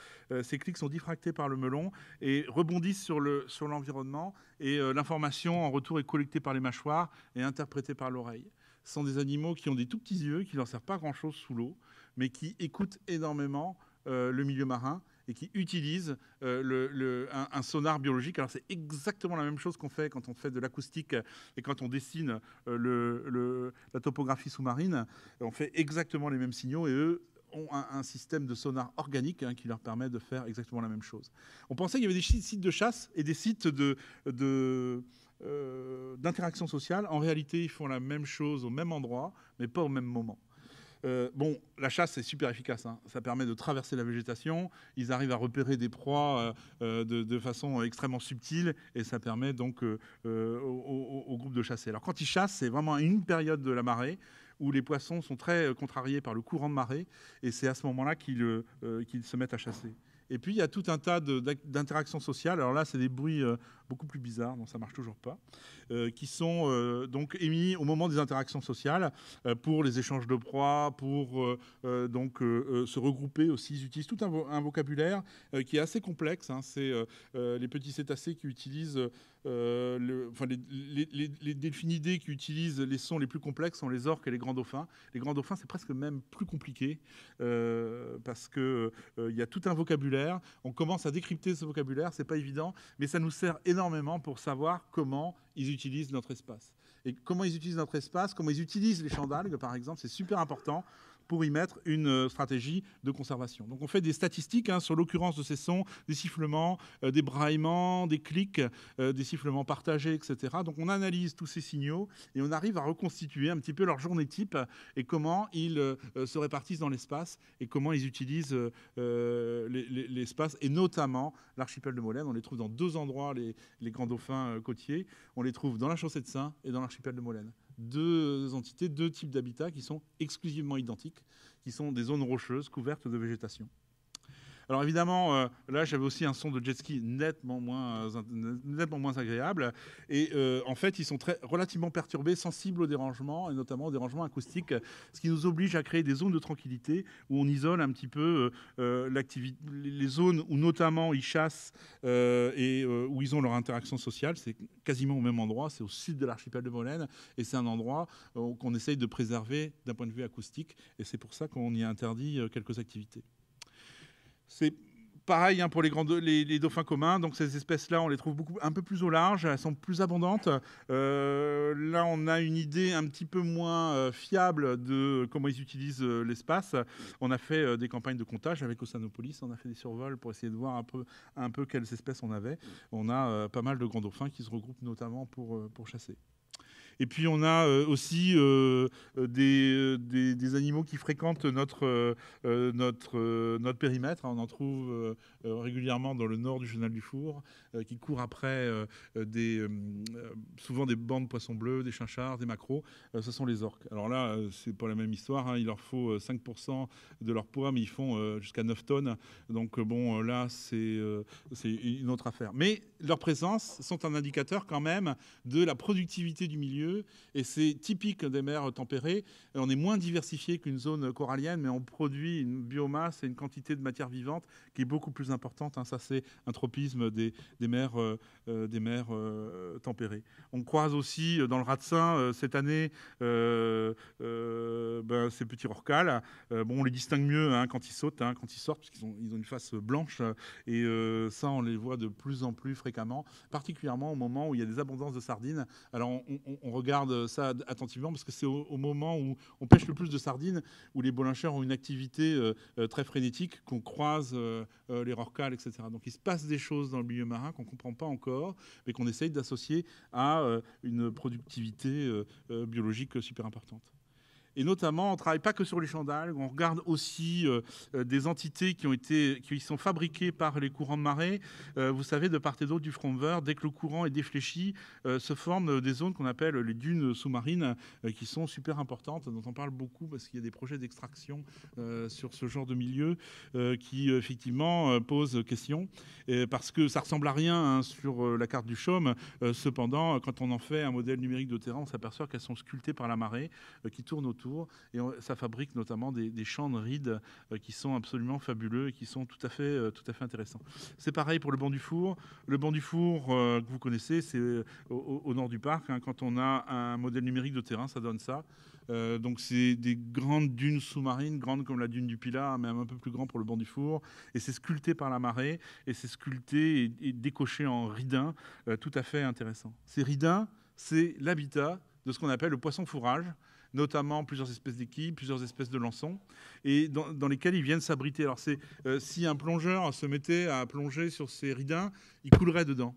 Speaker 2: ces clics sont diffractés par le melon et rebondissent sur le sur l'environnement. Et l'information en retour est collectée par les mâchoires et interprétée par l'oreille. Ce sont des animaux qui ont des tout petits yeux, qui n'en servent pas grand-chose sous l'eau, mais qui écoutent énormément le milieu marin et qui utilisent euh, un, sonar biologique. Alors c'est exactement la même chose qu'on fait quand on fait de l'acoustique et quand on dessine euh, la topographie sous-marine. On fait exactement les mêmes signaux et eux ont un, système de sonar organique hein, qui leur permet de faire exactement la même chose. On pensait qu'il y avait des sites de chasse et des sites euh, d'interaction sociale. En réalité, ils font la même chose au même endroit, mais pas au même moment. Euh, bon, la chasse, c'est super efficace. Hein. Ça permet de traverser la végétation. Ils arrivent à repérer des proies euh, euh, de, façon extrêmement subtile et ça permet donc au, groupe de chasser. Alors, quand ils chassent, c'est vraiment une période de la marée où les poissons sont très contrariés par le courant de marée et c'est à ce moment-là qu'ils se mettent à chasser. Et puis, il y a tout un tas d'interactions sociales. Alors là, c'est des bruits beaucoup plus bizarres, donc ça marche toujours pas, euh, qui sont euh, donc émis au moment des interactions sociales euh, pour les échanges de proies, pour donc se regrouper aussi. Ils utilisent tout un, vocabulaire qui est assez complexe. Hein. C'est les petits cétacés qui utilisent, le, enfin les, les, delphinidés qui utilisent les sons les plus complexes sont les orques et les grands dauphins. Les grands dauphins, c'est presque même plus compliqué parce que il y a tout un vocabulaire. On commence à décrypter ce vocabulaire, c'est pas évident, mais ça nous sert énormément pour savoir comment ils utilisent notre espace. Et comment ils utilisent notre espace, comment ils utilisent les champs par exemple, c'est super important pour y mettre une euh, stratégie de conservation. Donc on fait des statistiques hein, sur l'occurrence de ces sons, des sifflements, euh, des braillements, des clics, euh, des sifflements partagés, etc. Donc on analyse tous ces signaux et on arrive à reconstituer un petit peu leur journée type et comment ils se répartissent dans l'espace et comment ils utilisent l'espace et notamment l'archipel de Molène. On les trouve dans deux endroits, les, les grands dauphins côtiers. On les trouve dans la chaussée de Saint et dans l'archipel de Molène deux entités, deux types d'habitats qui sont exclusivement identiques, qui sont des zones rocheuses couvertes de végétation. Alors évidemment, euh, là j'avais aussi un son de jet ski nettement moins, euh, nettement moins agréable. Et euh, en fait, ils sont très, relativement perturbés, sensibles aux dérangements, et notamment aux dérangements acoustiques, ce qui nous oblige à créer des zones de tranquillité où on isole un petit peu les zones où notamment ils chassent et où ils ont leur interaction sociale. C'est quasiment au même endroit, c'est au sud de l'archipel de Molène, et c'est un endroit qu'on essaye de préserver d'un point de vue acoustique. Et c'est pour ça qu'on y interdit quelques activités. C'est pareil hein, pour les, dauphins communs. Donc ces espèces-là, on les trouve un peu plus au large, elles sont plus abondantes. Euh, là, on a une idée un petit peu moins euh, fiable de comment ils utilisent euh, l'espace. On a fait des campagnes de comptage avec Ossanopolis, on a fait des survols pour essayer de voir un peu, un peu quelles espèces on avait. On a pas mal de grands dauphins qui se regroupent notamment pour chasser. Et puis on a euh, aussi euh, euh, des, animaux qui fréquentent notre, notre, notre périmètre. On en trouve régulièrement dans le nord du Chenal du Four, qui courent après souvent des bandes de poissons bleus, des chinchards, des maquereaux. ce sont les orques. Alors là, c'est pas la même histoire. Hein. Il leur faut 5% de leur poids, mais ils font jusqu'à 9 tonnes. Donc bon, là, c'est une autre affaire. Mais leur présence sont un indicateur quand même de la productivité du milieu et c'est typique des mers tempérées. On est moins diversifié qu'une zone corallienne, mais on produit une biomasse et une quantité de matière vivante qui est beaucoup plus importante. Hein, ça, c'est un tropisme des, mers, des mers euh, euh, euh, tempérées. On croise aussi dans le Ratsin Sein cette année ben, ces petits rorquals. bon, on les distingue mieux hein, quand ils sautent, hein, quand ils sortent, qu'ils ont, ils ont une face blanche, et ça, on les voit de plus en plus fréquemment, particulièrement au moment où il y a des abondances de sardines. Alors, on regarde euh, ça attentivement parce que c'est au, moment où on pêche le plus de sardines, où les bolincheurs ont une activité euh, euh, très frénétique, qu'on croise les rorcales, etc. Donc il se passe des choses dans le milieu marin qu'on ne comprend pas encore, mais qu'on essaye d'associer à une productivité biologique super importante. Et notamment, on ne travaille pas que sur les chandales, on regarde aussi euh, euh, des entités qui, sont fabriquées par les courants de marée. Euh, vous savez, de part et d'autre du front vert, dès que le courant est défléchi, se forment des zones qu'on appelle les dunes sous-marines, qui sont super importantes, dont on parle beaucoup parce qu'il y a des projets d'extraction sur ce genre de milieu qui, effectivement, posent question. parce que ça ressemble à rien hein, sur la carte du Chaume. cependant, quand on en fait un modèle numérique de terrain, on s'aperçoit qu'elles sont sculptées par la marée, qui tourne autour et ça fabrique notamment des, champs de rides euh, qui sont absolument fabuleux et qui sont tout à fait, euh, tout à fait intéressants. C'est pareil pour le banc du four. Le banc du four euh, que vous connaissez, c'est au, nord du parc. Hein. quand on a un modèle numérique de terrain, ça donne ça. donc c'est des grandes dunes sous-marines, grandes comme la dune du Pilat, hein, mais un peu plus grand pour le banc du four. Et c'est sculpté par la marée, et c'est sculpté et, décoché en ridin, tout à fait intéressant. Ces ridins, c'est l'habitat de ce qu'on appelle le poisson fourrage notamment plusieurs espèces d'équipes, plusieurs espèces de lançons, et dans, dans lesquelles ils viennent s'abriter. Alors euh, si un plongeur se mettait à plonger sur ces ridins, il coulerait dedans,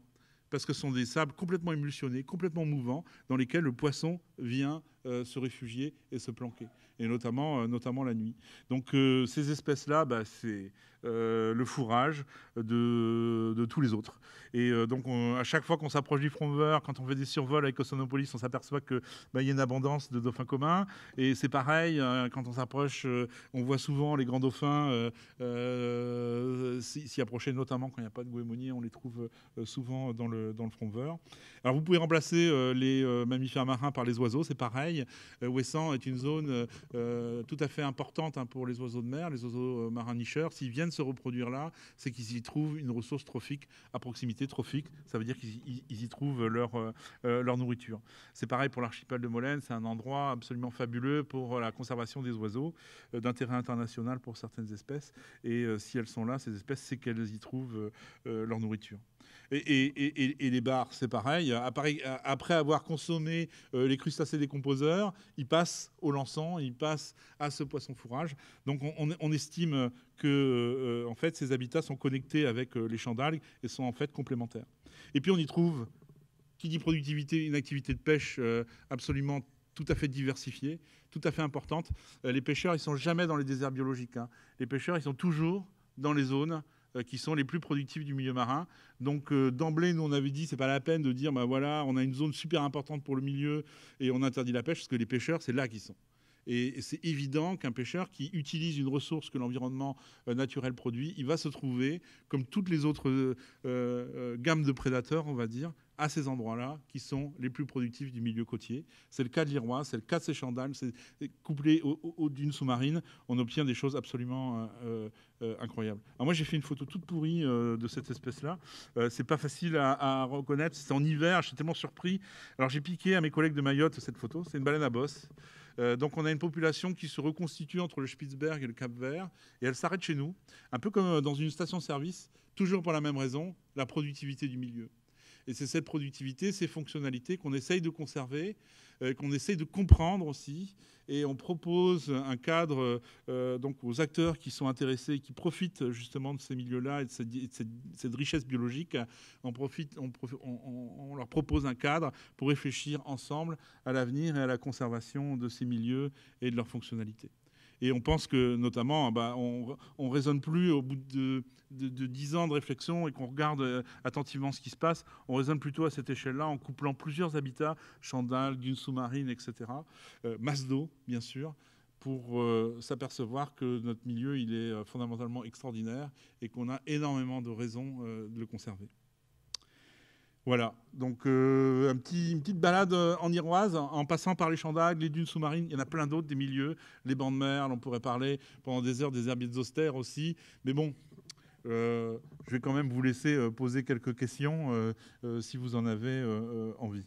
Speaker 2: parce que ce sont des sables complètement émulsionnés, complètement mouvants, dans lesquels le poisson vient euh, se réfugier et se planquer, et notamment, euh, notamment la nuit. Donc euh, ces espèces-là, bah, c'est le fourrage de, tous les autres. Et donc à chaque fois qu'on s'approche du front quand on fait des survols avec Ossonopolis, on s'aperçoit qu'il bah, y a une abondance de dauphins communs. Et c'est pareil, quand on s'approche, on voit souvent les grands dauphins s'y approcher, notamment quand il n'y a pas de goémonier, on les trouve souvent dans le, dans le front Alors vous pouvez remplacer les mammifères marins par les oiseaux, c'est pareil pareil. Euh, est une zone euh, euh, tout à fait importante hein, pour les oiseaux de mer, les oiseaux marins nicheurs. S'ils viennent se reproduire là, c'est qu'ils y trouvent une ressource trophique à proximité trophique. Ça veut dire qu'ils y trouvent leur, leur nourriture. C'est pareil pour l'archipel de Molène. C'est un endroit absolument fabuleux pour la conservation des oiseaux, d'intérêt international pour certaines espèces. Et si elles sont là, ces espèces, c'est qu'elles y trouvent leur nourriture. Et, les bars, c'est pareil. Euh, après avoir consommé euh, les crustacés décomposeurs, ils passent au lançant, ils passent à ce poisson fourrage. Donc on, estime que euh, en fait, ces habitats sont connectés avec les champs d'algues et sont en fait complémentaires. Et puis on y trouve, qui dit productivité, une activité de pêche absolument tout à fait diversifiée, tout à fait importante. Les pêcheurs, ils sont jamais dans les déserts biologiques. Hein. Les pêcheurs, ils sont toujours dans les zones euh, qui sont les plus productifs du milieu marin. Donc euh, d'emblée, nous on avait dit c'est pas la peine de dire bah voilà, on a une zone super importante pour le milieu et on interdit la pêche parce que les pêcheurs c'est là qu'ils sont. Et c'est évident qu'un pêcheur qui utilise une ressource que l'environnement euh, naturel produit, il va se trouver, comme toutes les autres euh, euh, gammes de prédateurs, on va dire, à ces endroits-là qui sont les plus productifs du milieu côtier. C'est le cas de l'Irois, c'est le cas de ces chandales. Couplé aux, d'une sous marine on obtient des choses absolument incroyables. Alors moi, j'ai fait une photo toute pourrie de cette espèce-là. c'est pas facile à, à reconnaître. C'est en hiver, j'étais tellement surpris. Alors j'ai piqué à mes collègues de Mayotte cette photo. C'est une baleine à bosse. Euh, donc on a une population qui se reconstitue entre le Spitzberg et le Cap Vert, et elle s'arrête chez nous, un peu comme euh, dans une station-service, toujours pour la même raison, la productivité du milieu. Et c'est cette productivité, ces fonctionnalités qu'on essaye de conserver, euh, qu'on essaye de comprendre aussi. Et on propose un cadre euh, donc aux acteurs qui sont intéressés, qui profitent justement de ces milieux-là et de cette, richesse biologique. Euh, profite, on, leur propose un cadre pour réfléchir ensemble à l'avenir et à la conservation de ces milieux et de leurs fonctionnalités. Et on pense que, notamment, ah bah, on ne raisonne plus au bout de, dix ans de réflexion et qu'on regarde euh, attentivement ce qui se passe. On raisonne plutôt à cette échelle-là en couplant plusieurs habitats, chandales, dunes sous-marines, etc. Euh, masse d'eau, bien sûr pour euh, s'apercevoir que notre milieu, il est fondamentalement extraordinaire et qu'on a énormément de raisons de le conserver. Voilà, donc euh, une petite balade euh, en Iroise, en passant par les Chandagues, les dunes sous-marines, il y en a plein d'autres, des milieux, les bancs de mer, on pourrait parler pendant des heures des herbiers austères aussi. Mais bon, euh, je vais quand même vous laisser poser quelques questions si vous en avez envie.